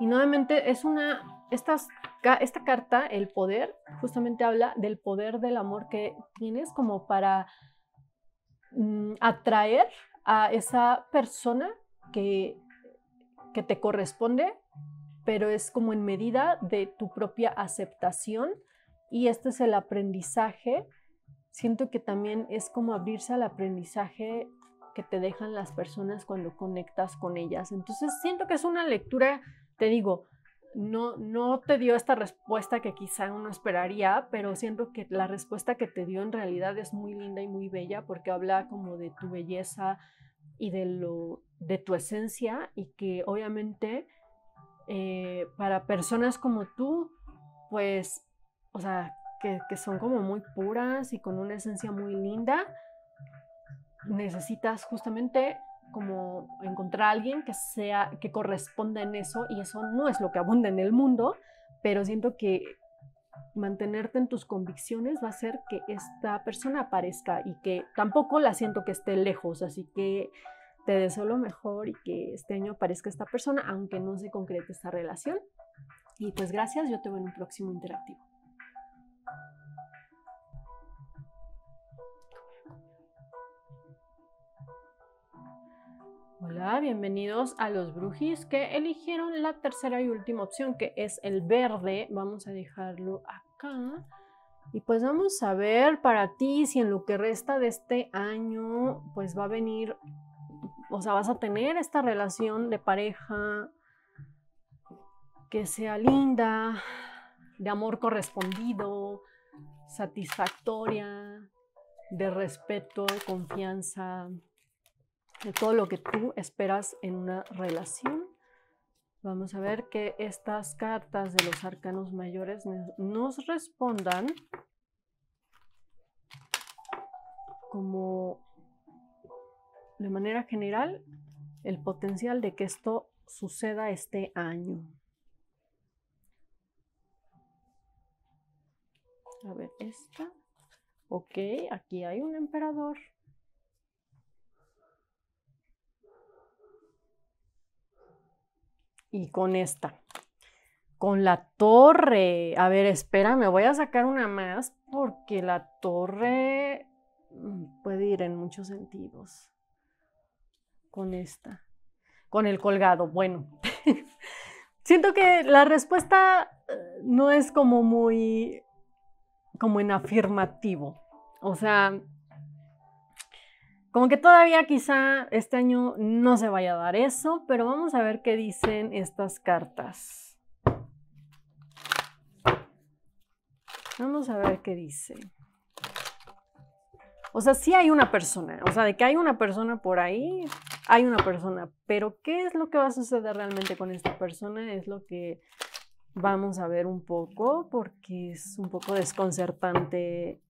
Y nuevamente es una, estas, esta carta, el poder, justamente habla del poder del amor que tienes como para mm, atraer a esa persona que, que te corresponde, pero es como en medida de tu propia aceptación. Y este es el aprendizaje. Siento que también es como abrirse al aprendizaje que te dejan las personas cuando conectas con ellas. Entonces siento que es una lectura te digo, no, no te dio esta respuesta que quizá uno esperaría, pero siento que la respuesta que te dio en realidad es muy linda y muy bella porque habla como de tu belleza y de, lo, de tu esencia y que obviamente eh, para personas como tú, pues, o sea, que, que son como muy puras y con una esencia muy linda, necesitas justamente como encontrar a alguien que sea, que corresponda en eso, y eso no es lo que abunda en el mundo, pero siento que mantenerte en tus convicciones va a hacer que esta persona aparezca y que tampoco la siento que esté lejos, así que te deseo lo mejor y que este año aparezca esta persona, aunque no se concrete esta relación. Y pues gracias, yo te veo en un próximo interactivo. Hola, bienvenidos a los brujis que eligieron la tercera y última opción que es el verde. Vamos a dejarlo acá. Y pues vamos a ver para ti si en lo que resta de este año pues va a venir, o sea, vas a tener esta relación de pareja que sea linda, de amor correspondido, satisfactoria, de respeto, confianza, de todo lo que tú esperas en una relación. Vamos a ver que estas cartas de los arcanos mayores nos respondan como de manera general el potencial de que esto suceda este año. A ver, esta. Ok, aquí hay un emperador. y con esta. Con la torre. A ver, espérame, voy a sacar una más porque la torre mm, puede ir en muchos sentidos. Con esta. Con el colgado. Bueno, siento que la respuesta eh, no es como muy, como en afirmativo. O sea, como que todavía quizá este año no se vaya a dar eso, pero vamos a ver qué dicen estas cartas. Vamos a ver qué dice. O sea, sí hay una persona, o sea, de que hay una persona por ahí, hay una persona, pero ¿qué es lo que va a suceder realmente con esta persona? Es lo que vamos a ver un poco porque es un poco desconcertante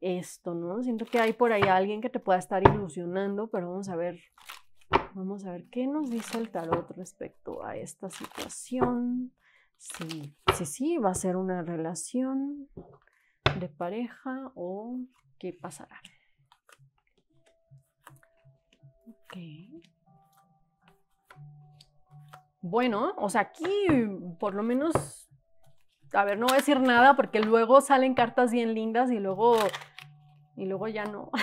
esto, ¿no? Siento que hay por ahí alguien que te pueda estar ilusionando, pero vamos a ver, vamos a ver qué nos dice el tarot respecto a esta situación. Si si, sí, va a ser una relación de pareja o qué pasará. Ok. Bueno, o sea, aquí por lo menos a ver, no voy a decir nada porque luego salen cartas bien lindas y luego, y luego ya no.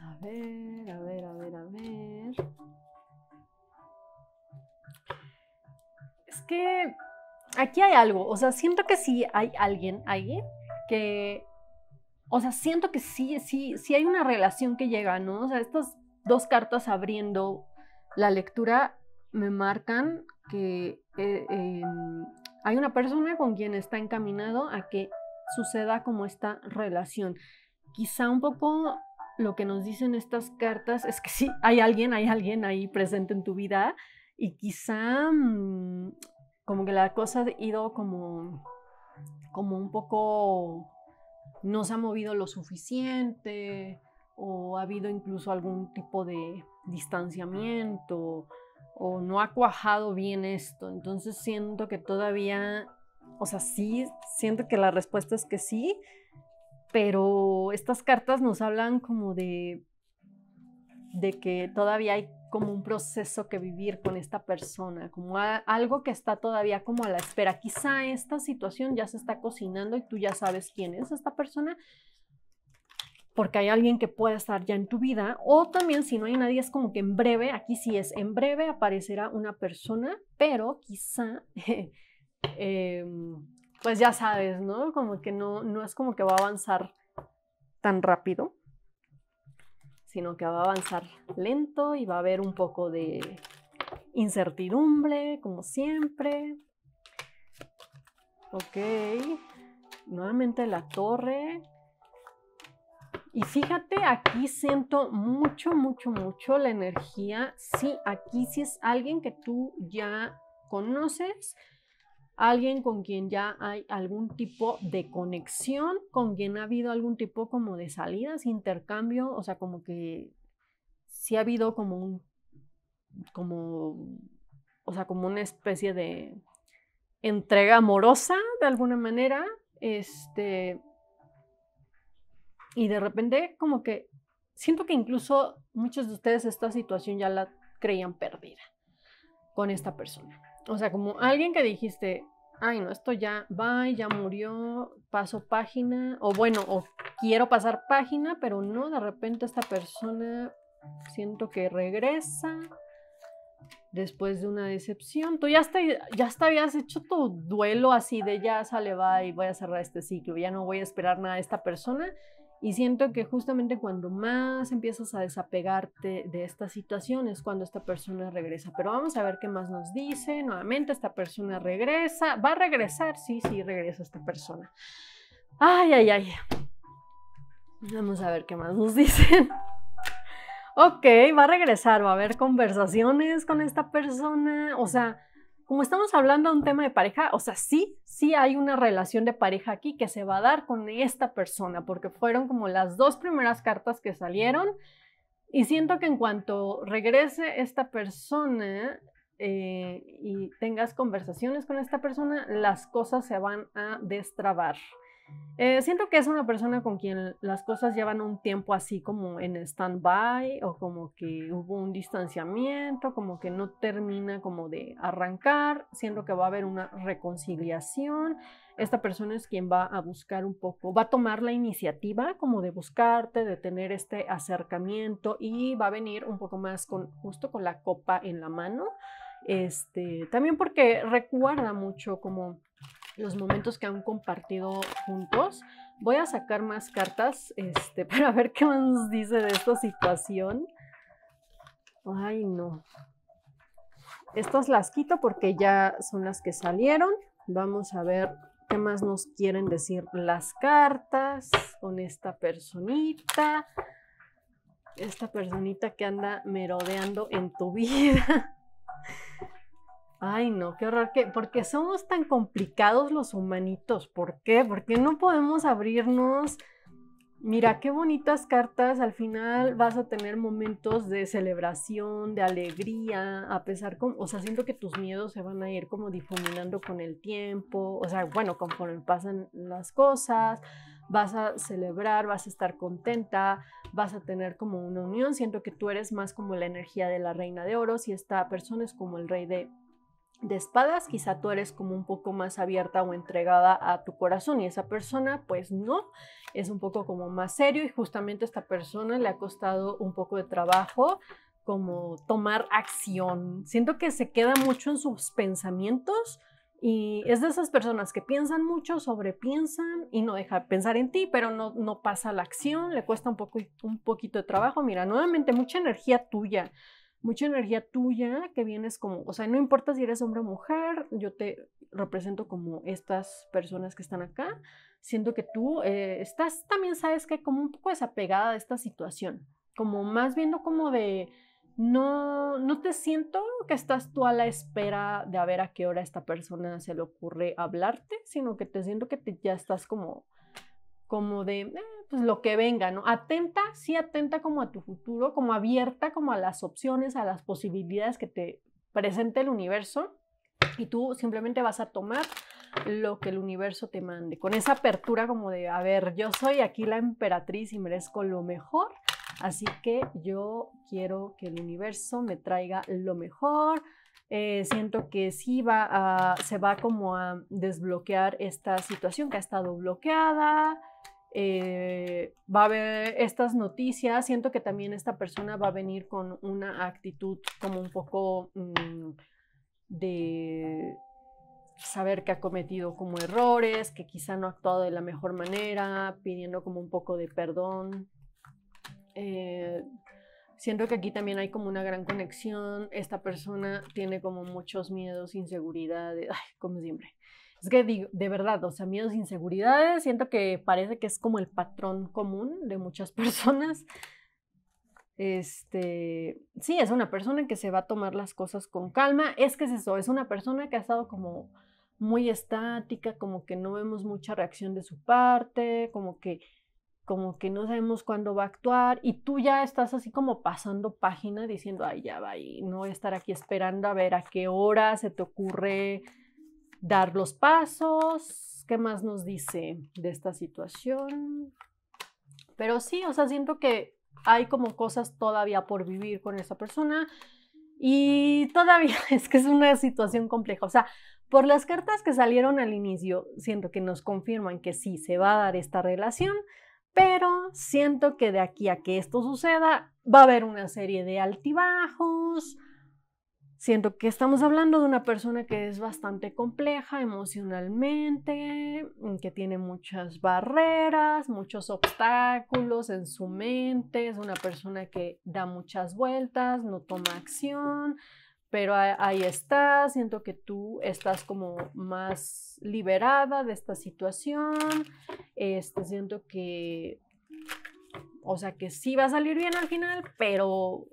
A ver, a ver, a ver, a ver. Es que aquí hay algo, o sea, siento que sí hay alguien, alguien que o sea, siento que sí, sí, sí hay una relación que llega, ¿no? O sea, estas dos cartas abriendo la lectura me marcan que eh, em, hay una persona con quien está encaminado a que suceda como esta relación. Quizá un poco lo que nos dicen estas cartas es que sí, hay alguien, hay alguien ahí presente en tu vida y quizá mm, como que la cosa ha ido como, como un poco no se ha movido lo suficiente o ha habido incluso algún tipo de distanciamiento o no ha cuajado bien esto. Entonces siento que todavía, o sea, sí, siento que la respuesta es que sí, pero estas cartas nos hablan como de, de que todavía hay como un proceso que vivir con esta persona, como algo que está todavía como a la espera. Quizá esta situación ya se está cocinando y tú ya sabes quién es esta persona, porque hay alguien que puede estar ya en tu vida, o también si no hay nadie, es como que en breve, aquí sí es, en breve aparecerá una persona, pero quizá, em, pues ya sabes, ¿no? Como que no, no es como que va a avanzar tan rápido sino que va a avanzar lento y va a haber un poco de incertidumbre, como siempre. Ok, nuevamente la torre. Y fíjate, aquí siento mucho, mucho, mucho la energía. Sí, aquí sí es alguien que tú ya conoces, alguien con quien ya hay algún tipo de conexión, con quien ha habido algún tipo como de salidas, intercambio, o sea, como que sí ha habido como un, como, o sea, como una especie de entrega amorosa de alguna manera, este, y de repente como que siento que incluso muchos de ustedes esta situación ya la creían perdida con esta persona. O sea, como alguien que dijiste, ay, no, esto ya va, ya murió, paso página, o bueno, o quiero pasar página, pero no, de repente esta persona siento que regresa después de una decepción. Tú ya, está, ya habías hecho tu duelo así de ya sale, va y voy a cerrar este ciclo, ya no voy a esperar nada de esta persona y siento que justamente cuando más empiezas a desapegarte de esta situación es cuando esta persona regresa. Pero vamos a ver qué más nos dice. Nuevamente, esta persona regresa. ¿Va a regresar? Sí, sí, regresa esta persona. Ay, ay, ay. Vamos a ver qué más nos dicen. ok, va a regresar, va a haber conversaciones con esta persona. O sea, como estamos hablando de un tema de pareja, o sea, sí, sí hay una relación de pareja aquí que se va a dar con esta persona, porque fueron como las dos primeras cartas que salieron. Y siento que en cuanto regrese esta persona eh, y tengas conversaciones con esta persona, las cosas se van a destrabar. Eh, siento que es una persona con quien las cosas llevan un tiempo así como en stand-by o como que hubo un distanciamiento, como que no termina como de arrancar, siento que va a haber una reconciliación. Esta persona es quien va a buscar un poco, va a tomar la iniciativa como de buscarte, de tener este acercamiento y va a venir un poco más con justo con la copa en la mano. Este, también porque recuerda mucho como los momentos que han compartido juntos. Voy a sacar más cartas este, para ver qué nos dice de esta situación. Ay, no. Estas las quito porque ya son las que salieron. Vamos a ver qué más nos quieren decir las cartas con esta personita. Esta personita que anda merodeando en tu vida. Ay, no, qué horror, que porque somos tan complicados los humanitos. ¿Por qué? Porque no podemos abrirnos. Mira, qué bonitas cartas. Al final vas a tener momentos de celebración, de alegría, a pesar como, o sea, siento que tus miedos se van a ir como difuminando con el tiempo, o sea, bueno, conforme pasan las cosas, vas a celebrar, vas a estar contenta, vas a tener como una unión. Siento que tú eres más como la energía de la reina de oros y esta persona es como el rey de de espadas, quizá tú eres como un poco más abierta o entregada a tu corazón y esa persona pues no, es un poco como más serio y justamente esta persona le ha costado un poco de trabajo como tomar acción. Siento que se queda mucho en sus pensamientos y es de esas personas que piensan mucho, sobrepiensan y no deja pensar en ti, pero no, no pasa la acción, le cuesta un, poco, un poquito de trabajo. Mira, nuevamente mucha energía tuya mucha energía tuya que vienes como, o sea, no importa si eres hombre o mujer, yo te represento como estas personas que están acá, siento que tú eh, estás también, sabes que como un poco desapegada de esta situación, como más viendo como de, no, no te siento que estás tú a la espera de a ver a qué hora esta persona se le ocurre hablarte, sino que te siento que ya estás como como de, eh, pues lo que venga, ¿no? Atenta, sí atenta como a tu futuro, como abierta como a las opciones, a las posibilidades que te presente el universo y tú simplemente vas a tomar lo que el universo te mande, con esa apertura como de, a ver, yo soy aquí la emperatriz y merezco lo mejor, así que yo quiero que el universo me traiga lo mejor, eh, siento que sí va a, se va como a desbloquear esta situación que ha estado bloqueada, eh, va a haber estas noticias, siento que también esta persona va a venir con una actitud como un poco mm, de saber que ha cometido como errores, que quizá no ha actuado de la mejor manera, pidiendo como un poco de perdón. Eh, siento que aquí también hay como una gran conexión. Esta persona tiene como muchos miedos, inseguridades, como siempre. Es que digo, de verdad, o sea, miedos, e inseguridades, siento que parece que es como el patrón común de muchas personas. Este, sí, es una persona que se va a tomar las cosas con calma. Es que es eso, es una persona que ha estado como muy estática, como que no vemos mucha reacción de su parte, como que como que no sabemos cuándo va a actuar y tú ya estás así como pasando página diciendo, ay, ya va, y no voy a estar aquí esperando a ver a qué hora se te ocurre dar los pasos. ¿Qué más nos dice de esta situación? Pero sí, o sea, siento que hay como cosas todavía por vivir con esa persona y todavía es que es una situación compleja. O sea, por las cartas que salieron al inicio, siento que nos confirman que sí, se va a dar esta relación, pero siento que de aquí a que esto suceda, va a haber una serie de altibajos, Siento que estamos hablando de una persona que es bastante compleja emocionalmente, mm, que tiene muchas barreras, muchos obstáculos en su mente, es una persona que da muchas vueltas, no toma acción, pero ahí está, siento que tú estás como más liberada de esta situación, este, siento que o sea que sí va a salir bien al final, pero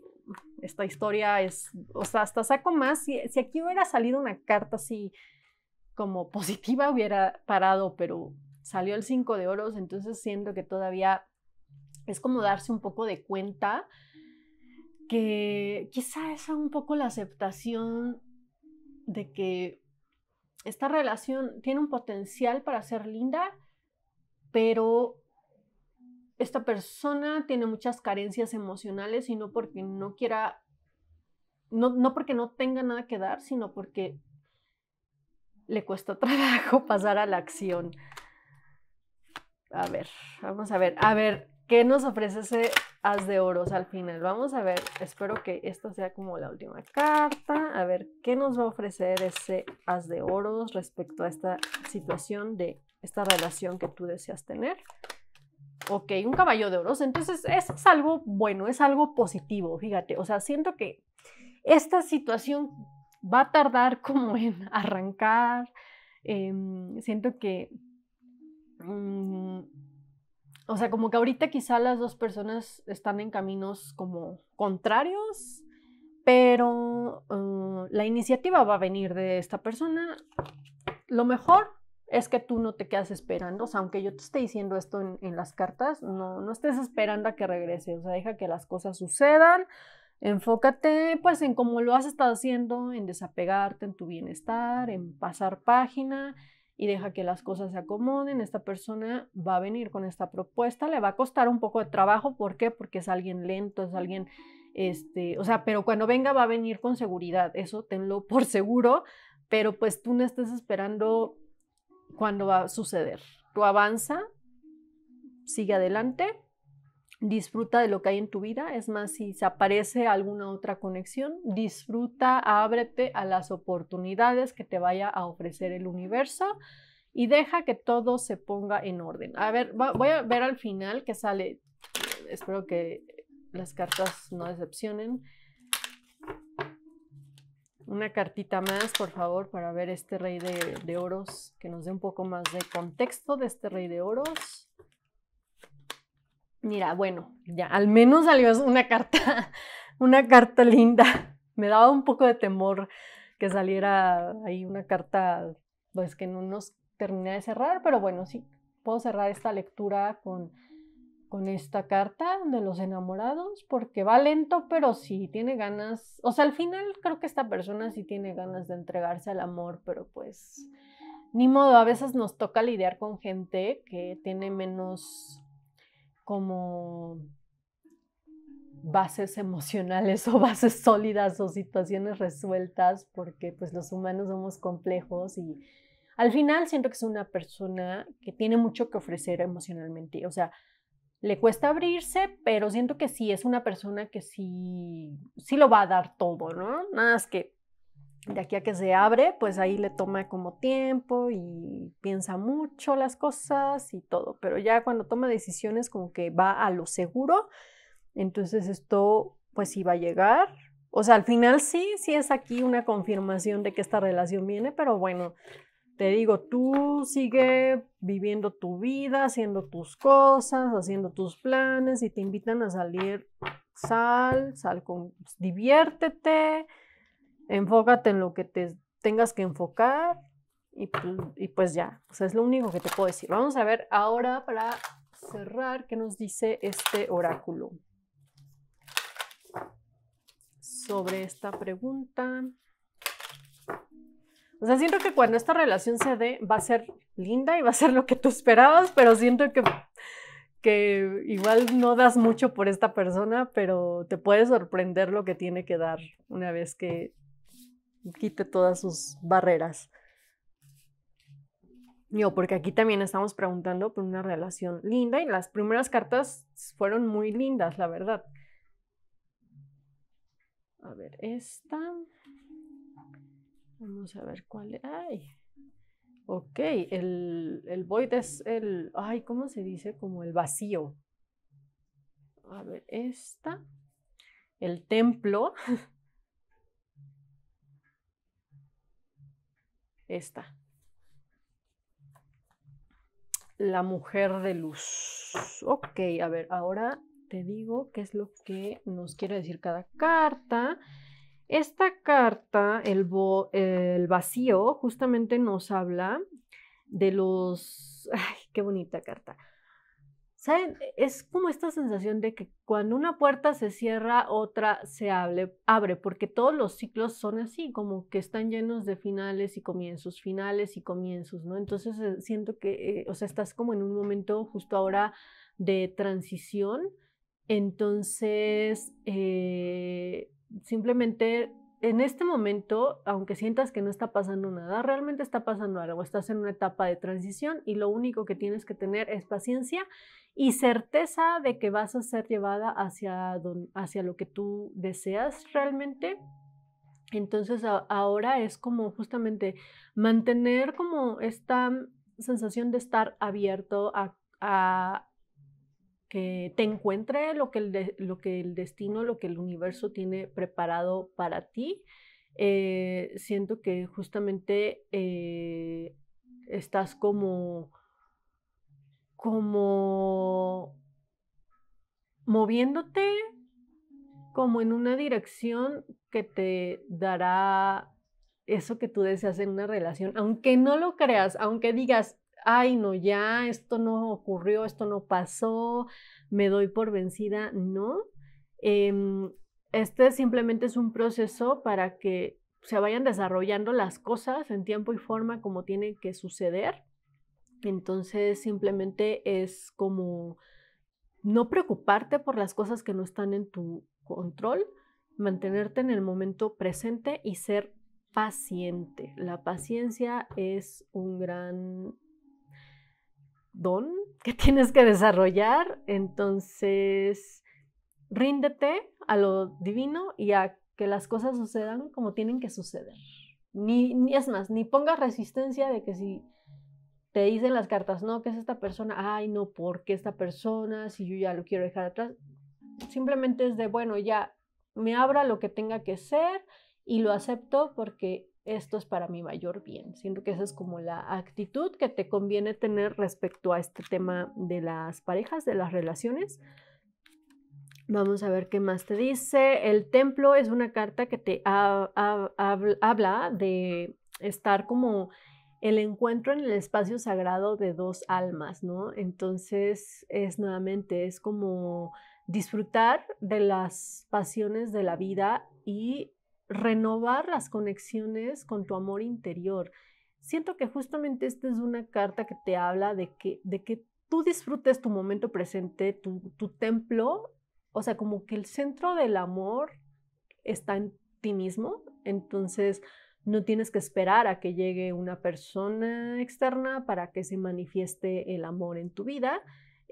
esta historia es, o sea, hasta saco más. Si, aquí hubiera salido una carta así como positiva, hubiera parado, pero salió el 5 de oros, entonces siento que todavía es como darse un poco de cuenta que quizá es un poco la aceptación de que esta relación tiene un potencial para ser linda, pero esta persona tiene muchas carencias emocionales y no porque no quiera, no, no porque no tenga nada que dar, sino porque le cuesta trabajo pasar a la acción. A ver, vamos a ver, a ver, ¿qué nos ofrece ese as de oros al final? Vamos a ver, espero que esto sea como la última carta. A ver, ¿qué nos va a ofrecer ese as de oros respecto a esta situación de esta relación que tú deseas tener? Ok, un caballo de oros. Entonces, eso es algo bueno, es algo positivo, fíjate. O sea, siento que esta situación va a tardar como en arrancar. Em, siento que... Mm, o sea, como que ahorita quizá las dos personas están en caminos como contrarios, pero eh, la iniciativa va a venir de esta persona. Lo mejor es que tú no te quedas esperando, o sea, aunque yo te esté diciendo esto en, las cartas, no, no estés esperando a que regrese, o sea, deja que las cosas sucedan, enfócate pues en cómo lo has estado haciendo, en desapegarte, en tu bienestar, en pasar página y deja que las cosas se acomoden, esta persona va a venir con esta propuesta, le va a costar un poco de trabajo, ¿por qué? Porque es alguien lento, es alguien... Este, o sea, pero cuando venga va a venir con seguridad, eso tenlo por seguro, pero pues tú no estés esperando cuando va a suceder. Tú avanza, sigue adelante, disfruta de lo que hay en tu vida. Es más, si se aparece alguna otra conexión, disfruta, ábrete a las oportunidades que te vaya a ofrecer el universo y deja que todo se ponga en orden. A ver, voy a ver al final que sale. Espero que las cartas no decepcionen. Una cartita más, por favor, para ver este rey de, de oros, que nos dé un poco más de contexto de este rey de oros. Mira, bueno, ya al menos salió una carta, una carta linda. Me daba un poco de temor que saliera ahí una carta, pues que no nos termina de cerrar, pero bueno, sí, puedo cerrar esta lectura con con esta carta de los enamorados porque va lento, pero sí tiene ganas. O sea, al final creo que esta persona sí tiene ganas de entregarse al amor, pero pues ni modo, a veces nos toca lidiar con gente que tiene menos como bases emocionales o bases sólidas o situaciones resueltas porque pues los humanos somos complejos y al final siento que es una persona que tiene mucho que ofrecer emocionalmente, o sea, le cuesta abrirse, pero siento que sí es una persona que sí, lo va a dar todo, ¿no? Nada más que de aquí a que se abre, pues ahí le toma como tiempo y piensa mucho las cosas y todo, pero ya cuando toma decisiones como que va a lo seguro, entonces esto pues sí va a llegar. O sea, al final sí, sí es aquí una confirmación de que esta relación viene, pero bueno, te digo, tú sigue viviendo tu vida, haciendo tus cosas, haciendo tus planes y te invitan a salir, sal, sal pues, diviértete, enfócate en lo que te tengas que enfocar y, pues, pues ya, o es lo único que te puedo decir. Vamos a ver ahora para cerrar qué nos dice este oráculo sobre esta pregunta. O sea, siento que cuando esta relación se dé, va a ser linda y va a ser lo que tú esperabas, pero siento que, que igual no das mucho por esta persona, pero te puede sorprender lo que tiene que dar una vez que quite todas sus barreras. Yo, porque aquí también estamos preguntando por una relación linda y las primeras cartas fueron muy lindas, la verdad. A ver, esta. Vamos a ver cuál es. Ay. Ok, el, el void es el, ay, ¿cómo se dice? Como el vacío. A ver, esta. El templo. Esta. La mujer de luz. Ok, a ver, ahora te digo qué es lo que nos quiere decir cada carta. Esta carta, el, el vacío, justamente nos habla de los... ¡Ay, qué bonita carta! ¿Saben? Es como esta sensación de que cuando una puerta se cierra, otra se abre, porque todos los ciclos son así, como que están llenos de finales y comienzos, finales y comienzos, ¿no? Entonces eh, siento que, eh, o sea, estás como en un momento justo ahora de transición, entonces eh, simplemente en este momento, aunque sientas que no está pasando nada, realmente está pasando algo, estás en una etapa de transición y lo único que tienes que tener es paciencia y certeza de que vas a ser llevada hacia, hacia lo que tú deseas realmente. Entonces ahora es como justamente mantener como esta sensación de estar abierto a que te encuentre lo que el, lo que el destino, lo que el universo tiene preparado para ti. Eh, siento que justamente eh, estás como, como moviéndote como en una dirección que te dará eso que tú deseas en una relación, aunque no lo creas, aunque digas, ay, no, ya, esto no ocurrió, esto no pasó, me doy por vencida, no. Em, este simplemente es un proceso para que se vayan desarrollando las cosas en tiempo y forma como tienen que suceder. Entonces simplemente es como no preocuparte por las cosas que no están en tu control, mantenerte en el momento presente y ser paciente. La paciencia es un gran don que tienes que desarrollar, entonces ríndete a lo divino y a que las cosas sucedan como tienen que suceder. Ni, ni es más, ni pongas resistencia de que si te dicen las cartas, no, que es esta persona, ay, no, porque esta persona? Si yo ya lo quiero dejar atrás. Simplemente es de, bueno, ya me abra lo que tenga que ser y lo acepto porque esto es para mi mayor bien. Siento que esa es como la actitud que te conviene tener respecto a este tema de las parejas, de las relaciones. Vamos a ver qué más te dice. El templo es una carta que te habla de estar como el encuentro en el espacio sagrado de dos almas, ¿no? Entonces es nuevamente, es como disfrutar de las pasiones de la vida y renovar las conexiones con tu amor interior. Siento que justamente esta es una carta que te habla de que, de que tú disfrutes tu momento presente, tu, tu templo, o sea, como que el centro del amor está en ti mismo, entonces no tienes que esperar a que llegue una persona externa para que se manifieste el amor en tu vida,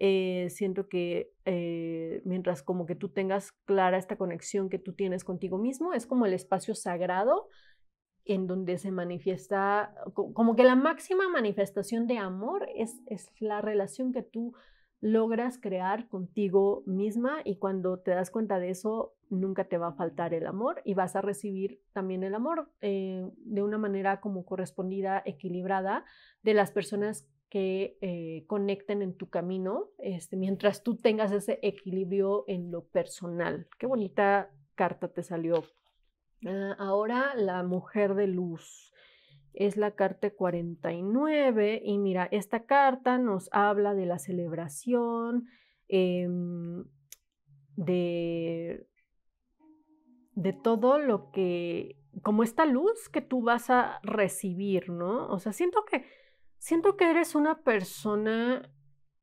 eh, siento que eh, mientras como que tú tengas clara esta conexión que tú tienes contigo mismo, es como el espacio sagrado en donde se manifiesta, como que la máxima manifestación de amor es, es la relación que tú logras crear contigo misma y cuando te das cuenta de eso, nunca te va a faltar el amor y vas a recibir también el amor eh, de una manera como correspondida, equilibrada de las personas que eh, conecten en tu camino, este, mientras tú tengas ese equilibrio en lo personal. Qué bonita carta te salió. Ah, ahora la mujer de luz es la carta 49 y mira, esta carta nos habla de la celebración, em, de, de todo lo que, como esta luz que tú vas a recibir, ¿no? O sea, siento que Siento que eres una persona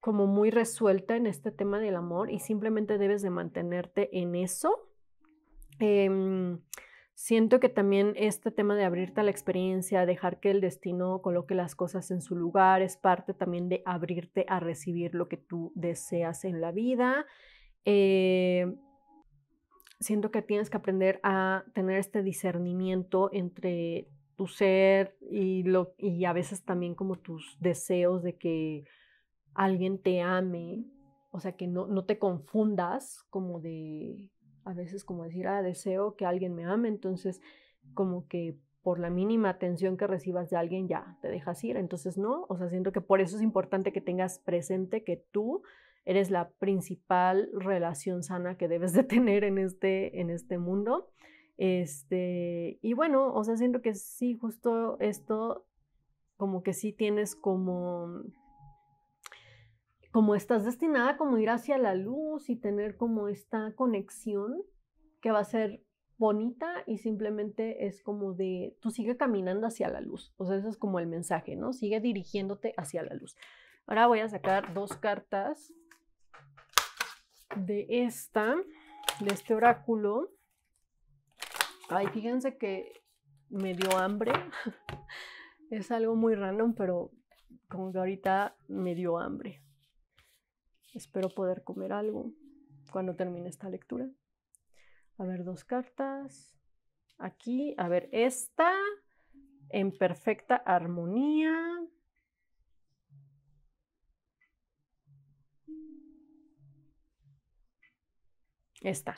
como muy resuelta en este tema del amor y simplemente debes de mantenerte en eso. Em, siento que también este tema de abrirte a la experiencia, dejar que el destino coloque las cosas en su lugar, es parte también de abrirte a recibir lo que tú deseas en la vida. Eh, siento que tienes que aprender a tener este discernimiento entre tu ser y, lo, y a veces también como tus deseos de que alguien te ame, o sea, que no, te confundas como de, a veces como decir, ah, deseo que alguien me ame, entonces como que por la mínima atención que recibas de alguien ya te dejas ir, entonces no, o sea, siento que por eso es importante que tengas presente que tú eres la principal relación sana que debes de tener en este, en este mundo este, y bueno, o sea, siento que sí, justo esto, como que sí tienes como, como estás destinada como ir hacia la luz y tener como esta conexión que va a ser bonita y simplemente es como de, tú sigue caminando hacia la luz, o sea, ese es como el mensaje, ¿no? Sigue dirigiéndote hacia la luz. Ahora voy a sacar dos cartas de esta, de este oráculo. Ay, fíjense que me dio hambre. es algo muy random, pero como que ahorita me dio hambre. Espero poder comer algo cuando termine esta lectura. A ver, dos cartas. Aquí, a ver, esta en perfecta armonía. Esta.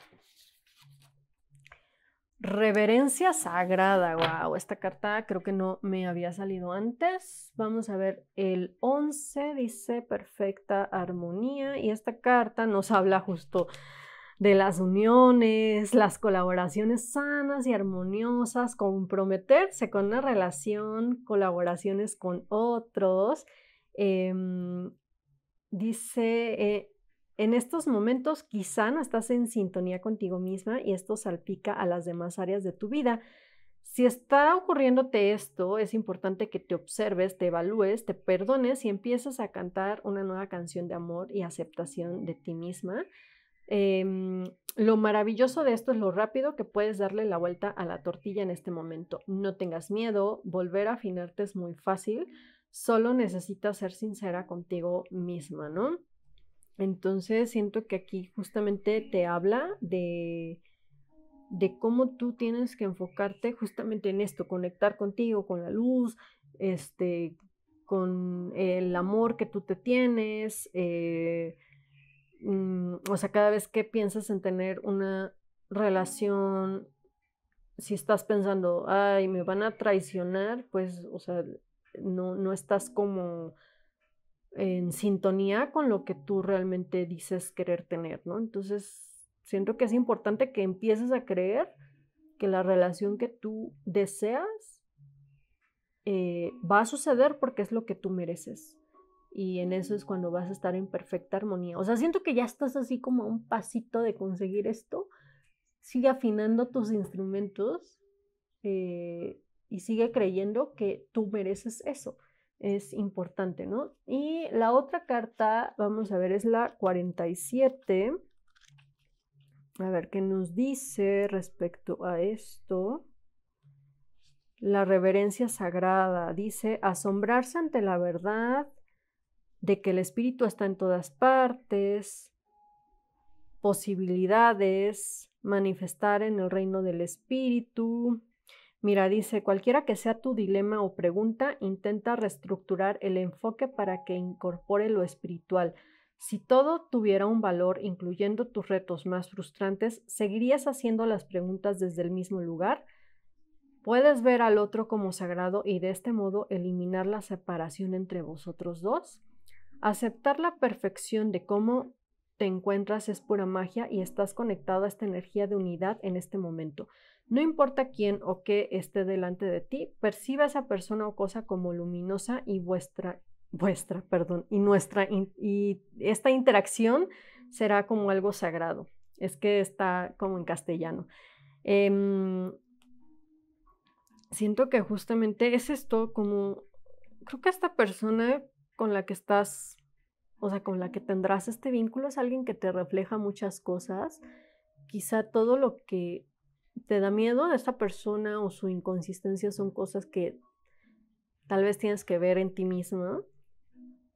Reverencia sagrada, wow, esta carta creo que no me había salido antes. Vamos a ver, el 11 dice perfecta armonía y esta carta nos habla justo de las uniones, las colaboraciones sanas y armoniosas, comprometerse con una relación, colaboraciones con otros. Em, dice, eh, en estos momentos quizá no estás en sintonía contigo misma y esto salpica a las demás áreas de tu vida. Si está ocurriéndote esto, es importante que te observes, te evalúes, te perdones y empieces a cantar una nueva canción de amor y aceptación de ti misma. Em, lo maravilloso de esto es lo rápido que puedes darle la vuelta a la tortilla en este momento. No tengas miedo, volver a afinarte es muy fácil, solo necesitas ser sincera contigo misma, ¿no? Entonces siento que aquí justamente te habla de, de cómo tú tienes que enfocarte justamente en esto, conectar contigo, con la luz, este, con el amor que tú te tienes. Eh, mm, o sea, cada vez que piensas en tener una relación, si estás pensando, ay, me van a traicionar, pues, o sea, no estás como en sintonía con lo que tú realmente dices querer tener, ¿no? Entonces, siento que es importante que empieces a creer que la relación que tú deseas eh, va a suceder porque es lo que tú mereces. Y en eso es cuando vas a estar en perfecta armonía. O sea, siento que ya estás así como a un pasito de conseguir esto. Sigue afinando tus instrumentos eh, y sigue creyendo que tú mereces eso es importante, ¿no? Y la otra carta, vamos a ver, es la 47. A ver qué nos dice respecto a esto. La reverencia sagrada dice asombrarse ante la verdad de que el espíritu está en todas partes, posibilidades, manifestar en el reino del espíritu, Mira, dice, cualquiera que sea tu dilema o pregunta, intenta reestructurar el enfoque para que incorpore lo espiritual. Si todo tuviera un valor, incluyendo tus retos más frustrantes, ¿seguirías haciendo las preguntas desde el mismo lugar? ¿Puedes ver al otro como sagrado y de este modo eliminar la separación entre vosotros dos? Aceptar la perfección de cómo te encuentras es pura magia y estás conectado a esta energía de unidad en este momento. No importa quién o qué esté delante de ti, perciba a esa persona o cosa como luminosa y vuestra, vuestra, perdón, y nuestra, y esta interacción será como algo sagrado. Es que está como en castellano. Em, siento que justamente es esto como, creo que esta persona con la que estás, o sea, con la que tendrás este vínculo es alguien que te refleja muchas cosas. Quizá todo lo que te da miedo a esta persona o su inconsistencia son cosas que tal vez tienes que ver en ti misma.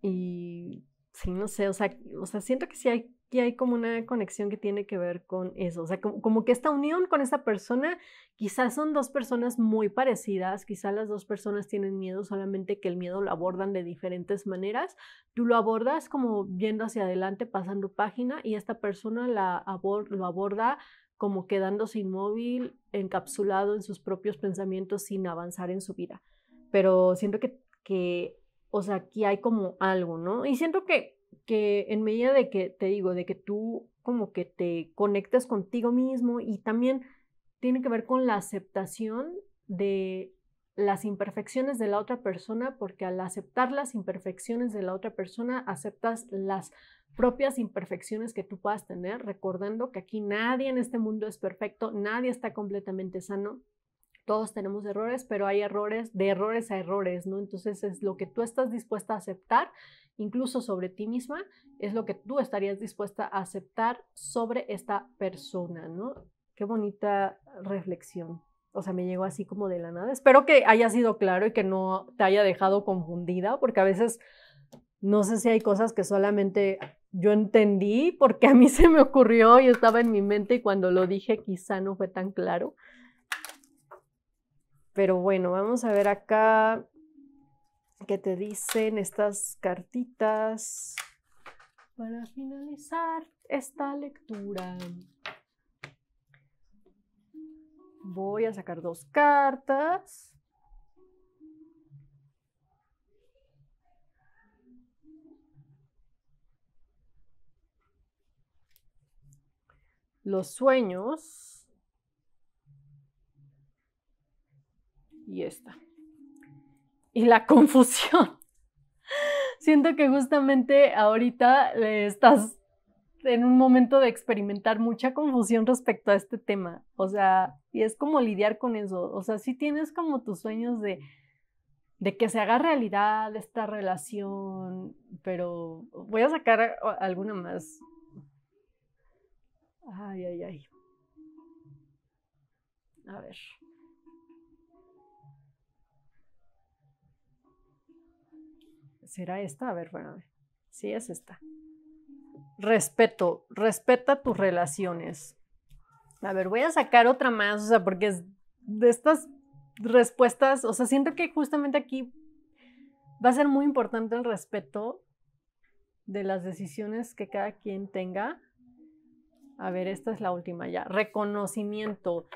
Y sí, no sé, o sea, o sea siento que sí hay, que hay como una conexión que tiene que ver con eso. O sea, como, como que esta unión con esta persona, quizás son dos personas muy parecidas, quizás las dos personas tienen miedo, solamente que el miedo lo abordan de diferentes maneras. Tú lo abordas como viendo hacia adelante, pasando página, y esta persona la lo aborda como quedándose inmóvil, encapsulado en sus propios pensamientos sin avanzar en su vida. Pero siento que, o sea, aquí hay como algo, ¿no? Y siento que, que en medida de que, te digo, de que tú como que te conectas contigo mismo y también tiene que ver con la aceptación de las imperfecciones de la otra persona, porque al aceptar las imperfecciones de la otra persona, aceptas las propias imperfecciones que tú puedas tener, recordando que aquí nadie en este mundo es perfecto, nadie está completamente sano, todos tenemos errores, pero hay errores de errores a errores, ¿no? Entonces es lo que tú estás dispuesta a aceptar, incluso sobre ti misma, es lo que tú estarías dispuesta a aceptar sobre esta persona, ¿no? Qué bonita reflexión. O sea, me llegó así como de la nada. Espero que haya sido claro y que no te haya dejado confundida, porque a veces no sé si hay cosas que solamente yo entendí porque a mí se me ocurrió y estaba en mi mente y cuando lo dije quizá no fue tan claro. Pero bueno, vamos a ver acá qué te dicen estas cartitas para finalizar esta lectura. Voy a sacar dos cartas. los sueños y esta. Y la confusión. Siento que justamente ahorita eh, estás en un momento de experimentar mucha confusión respecto a este tema. O sea, y es como lidiar con eso. O sea, si tienes como tus sueños de, de que se haga realidad esta relación, pero voy a sacar alguna más Ay, ay, ay. A ver. ¿Será esta? A ver, bueno, sí es esta. Respeto, respeta tus relaciones. A ver, voy a sacar otra más, o sea, porque es de estas respuestas, o sea, siento que justamente aquí va a ser muy importante el respeto de las decisiones que cada quien tenga a ver, esta es la última ya. Reconocimiento.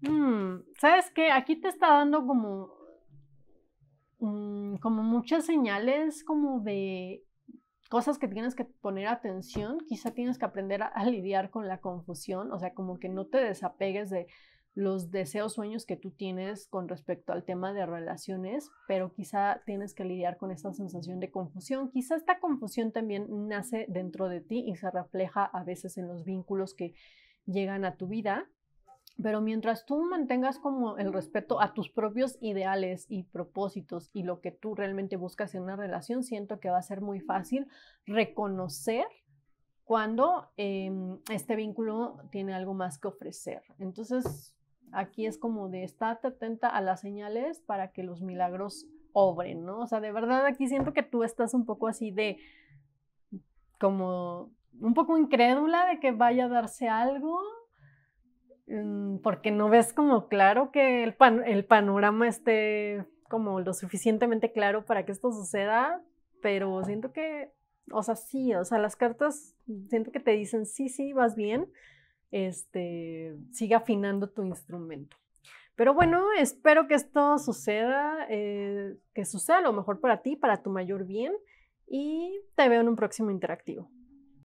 Mm, ¿Sabes qué? Aquí te está dando como, mm, como muchas señales como de cosas que tienes que poner atención. Quizá tienes que aprender a lidiar con la confusión, o sea, como que no te desapegues de los deseos, sueños que tú tienes con respecto al tema de relaciones, pero quizá tienes que lidiar con esta sensación de confusión. Quizá esta confusión también nace dentro de ti y se refleja a veces en los vínculos que llegan a tu vida. Pero mientras tú mantengas como el respeto a tus propios ideales y propósitos y lo que tú realmente buscas en una relación, siento que va a ser muy fácil reconocer cuando em, este vínculo tiene algo más que ofrecer. Entonces, aquí es como de estar atenta a las señales para que los milagros obren, ¿no? O sea, de verdad aquí siento que tú estás un poco así de como un poco incrédula de que vaya a darse algo mm, porque no ves como claro que el, el panorama esté como lo suficientemente claro para que esto suceda, pero siento que, o sea, sí, o sea, las cartas siento que te dicen sí, sí, vas bien, este, sigue afinando tu instrumento. Pero bueno, espero que esto suceda, eh, que suceda lo mejor para ti, para tu mayor bien y te veo en un próximo interactivo.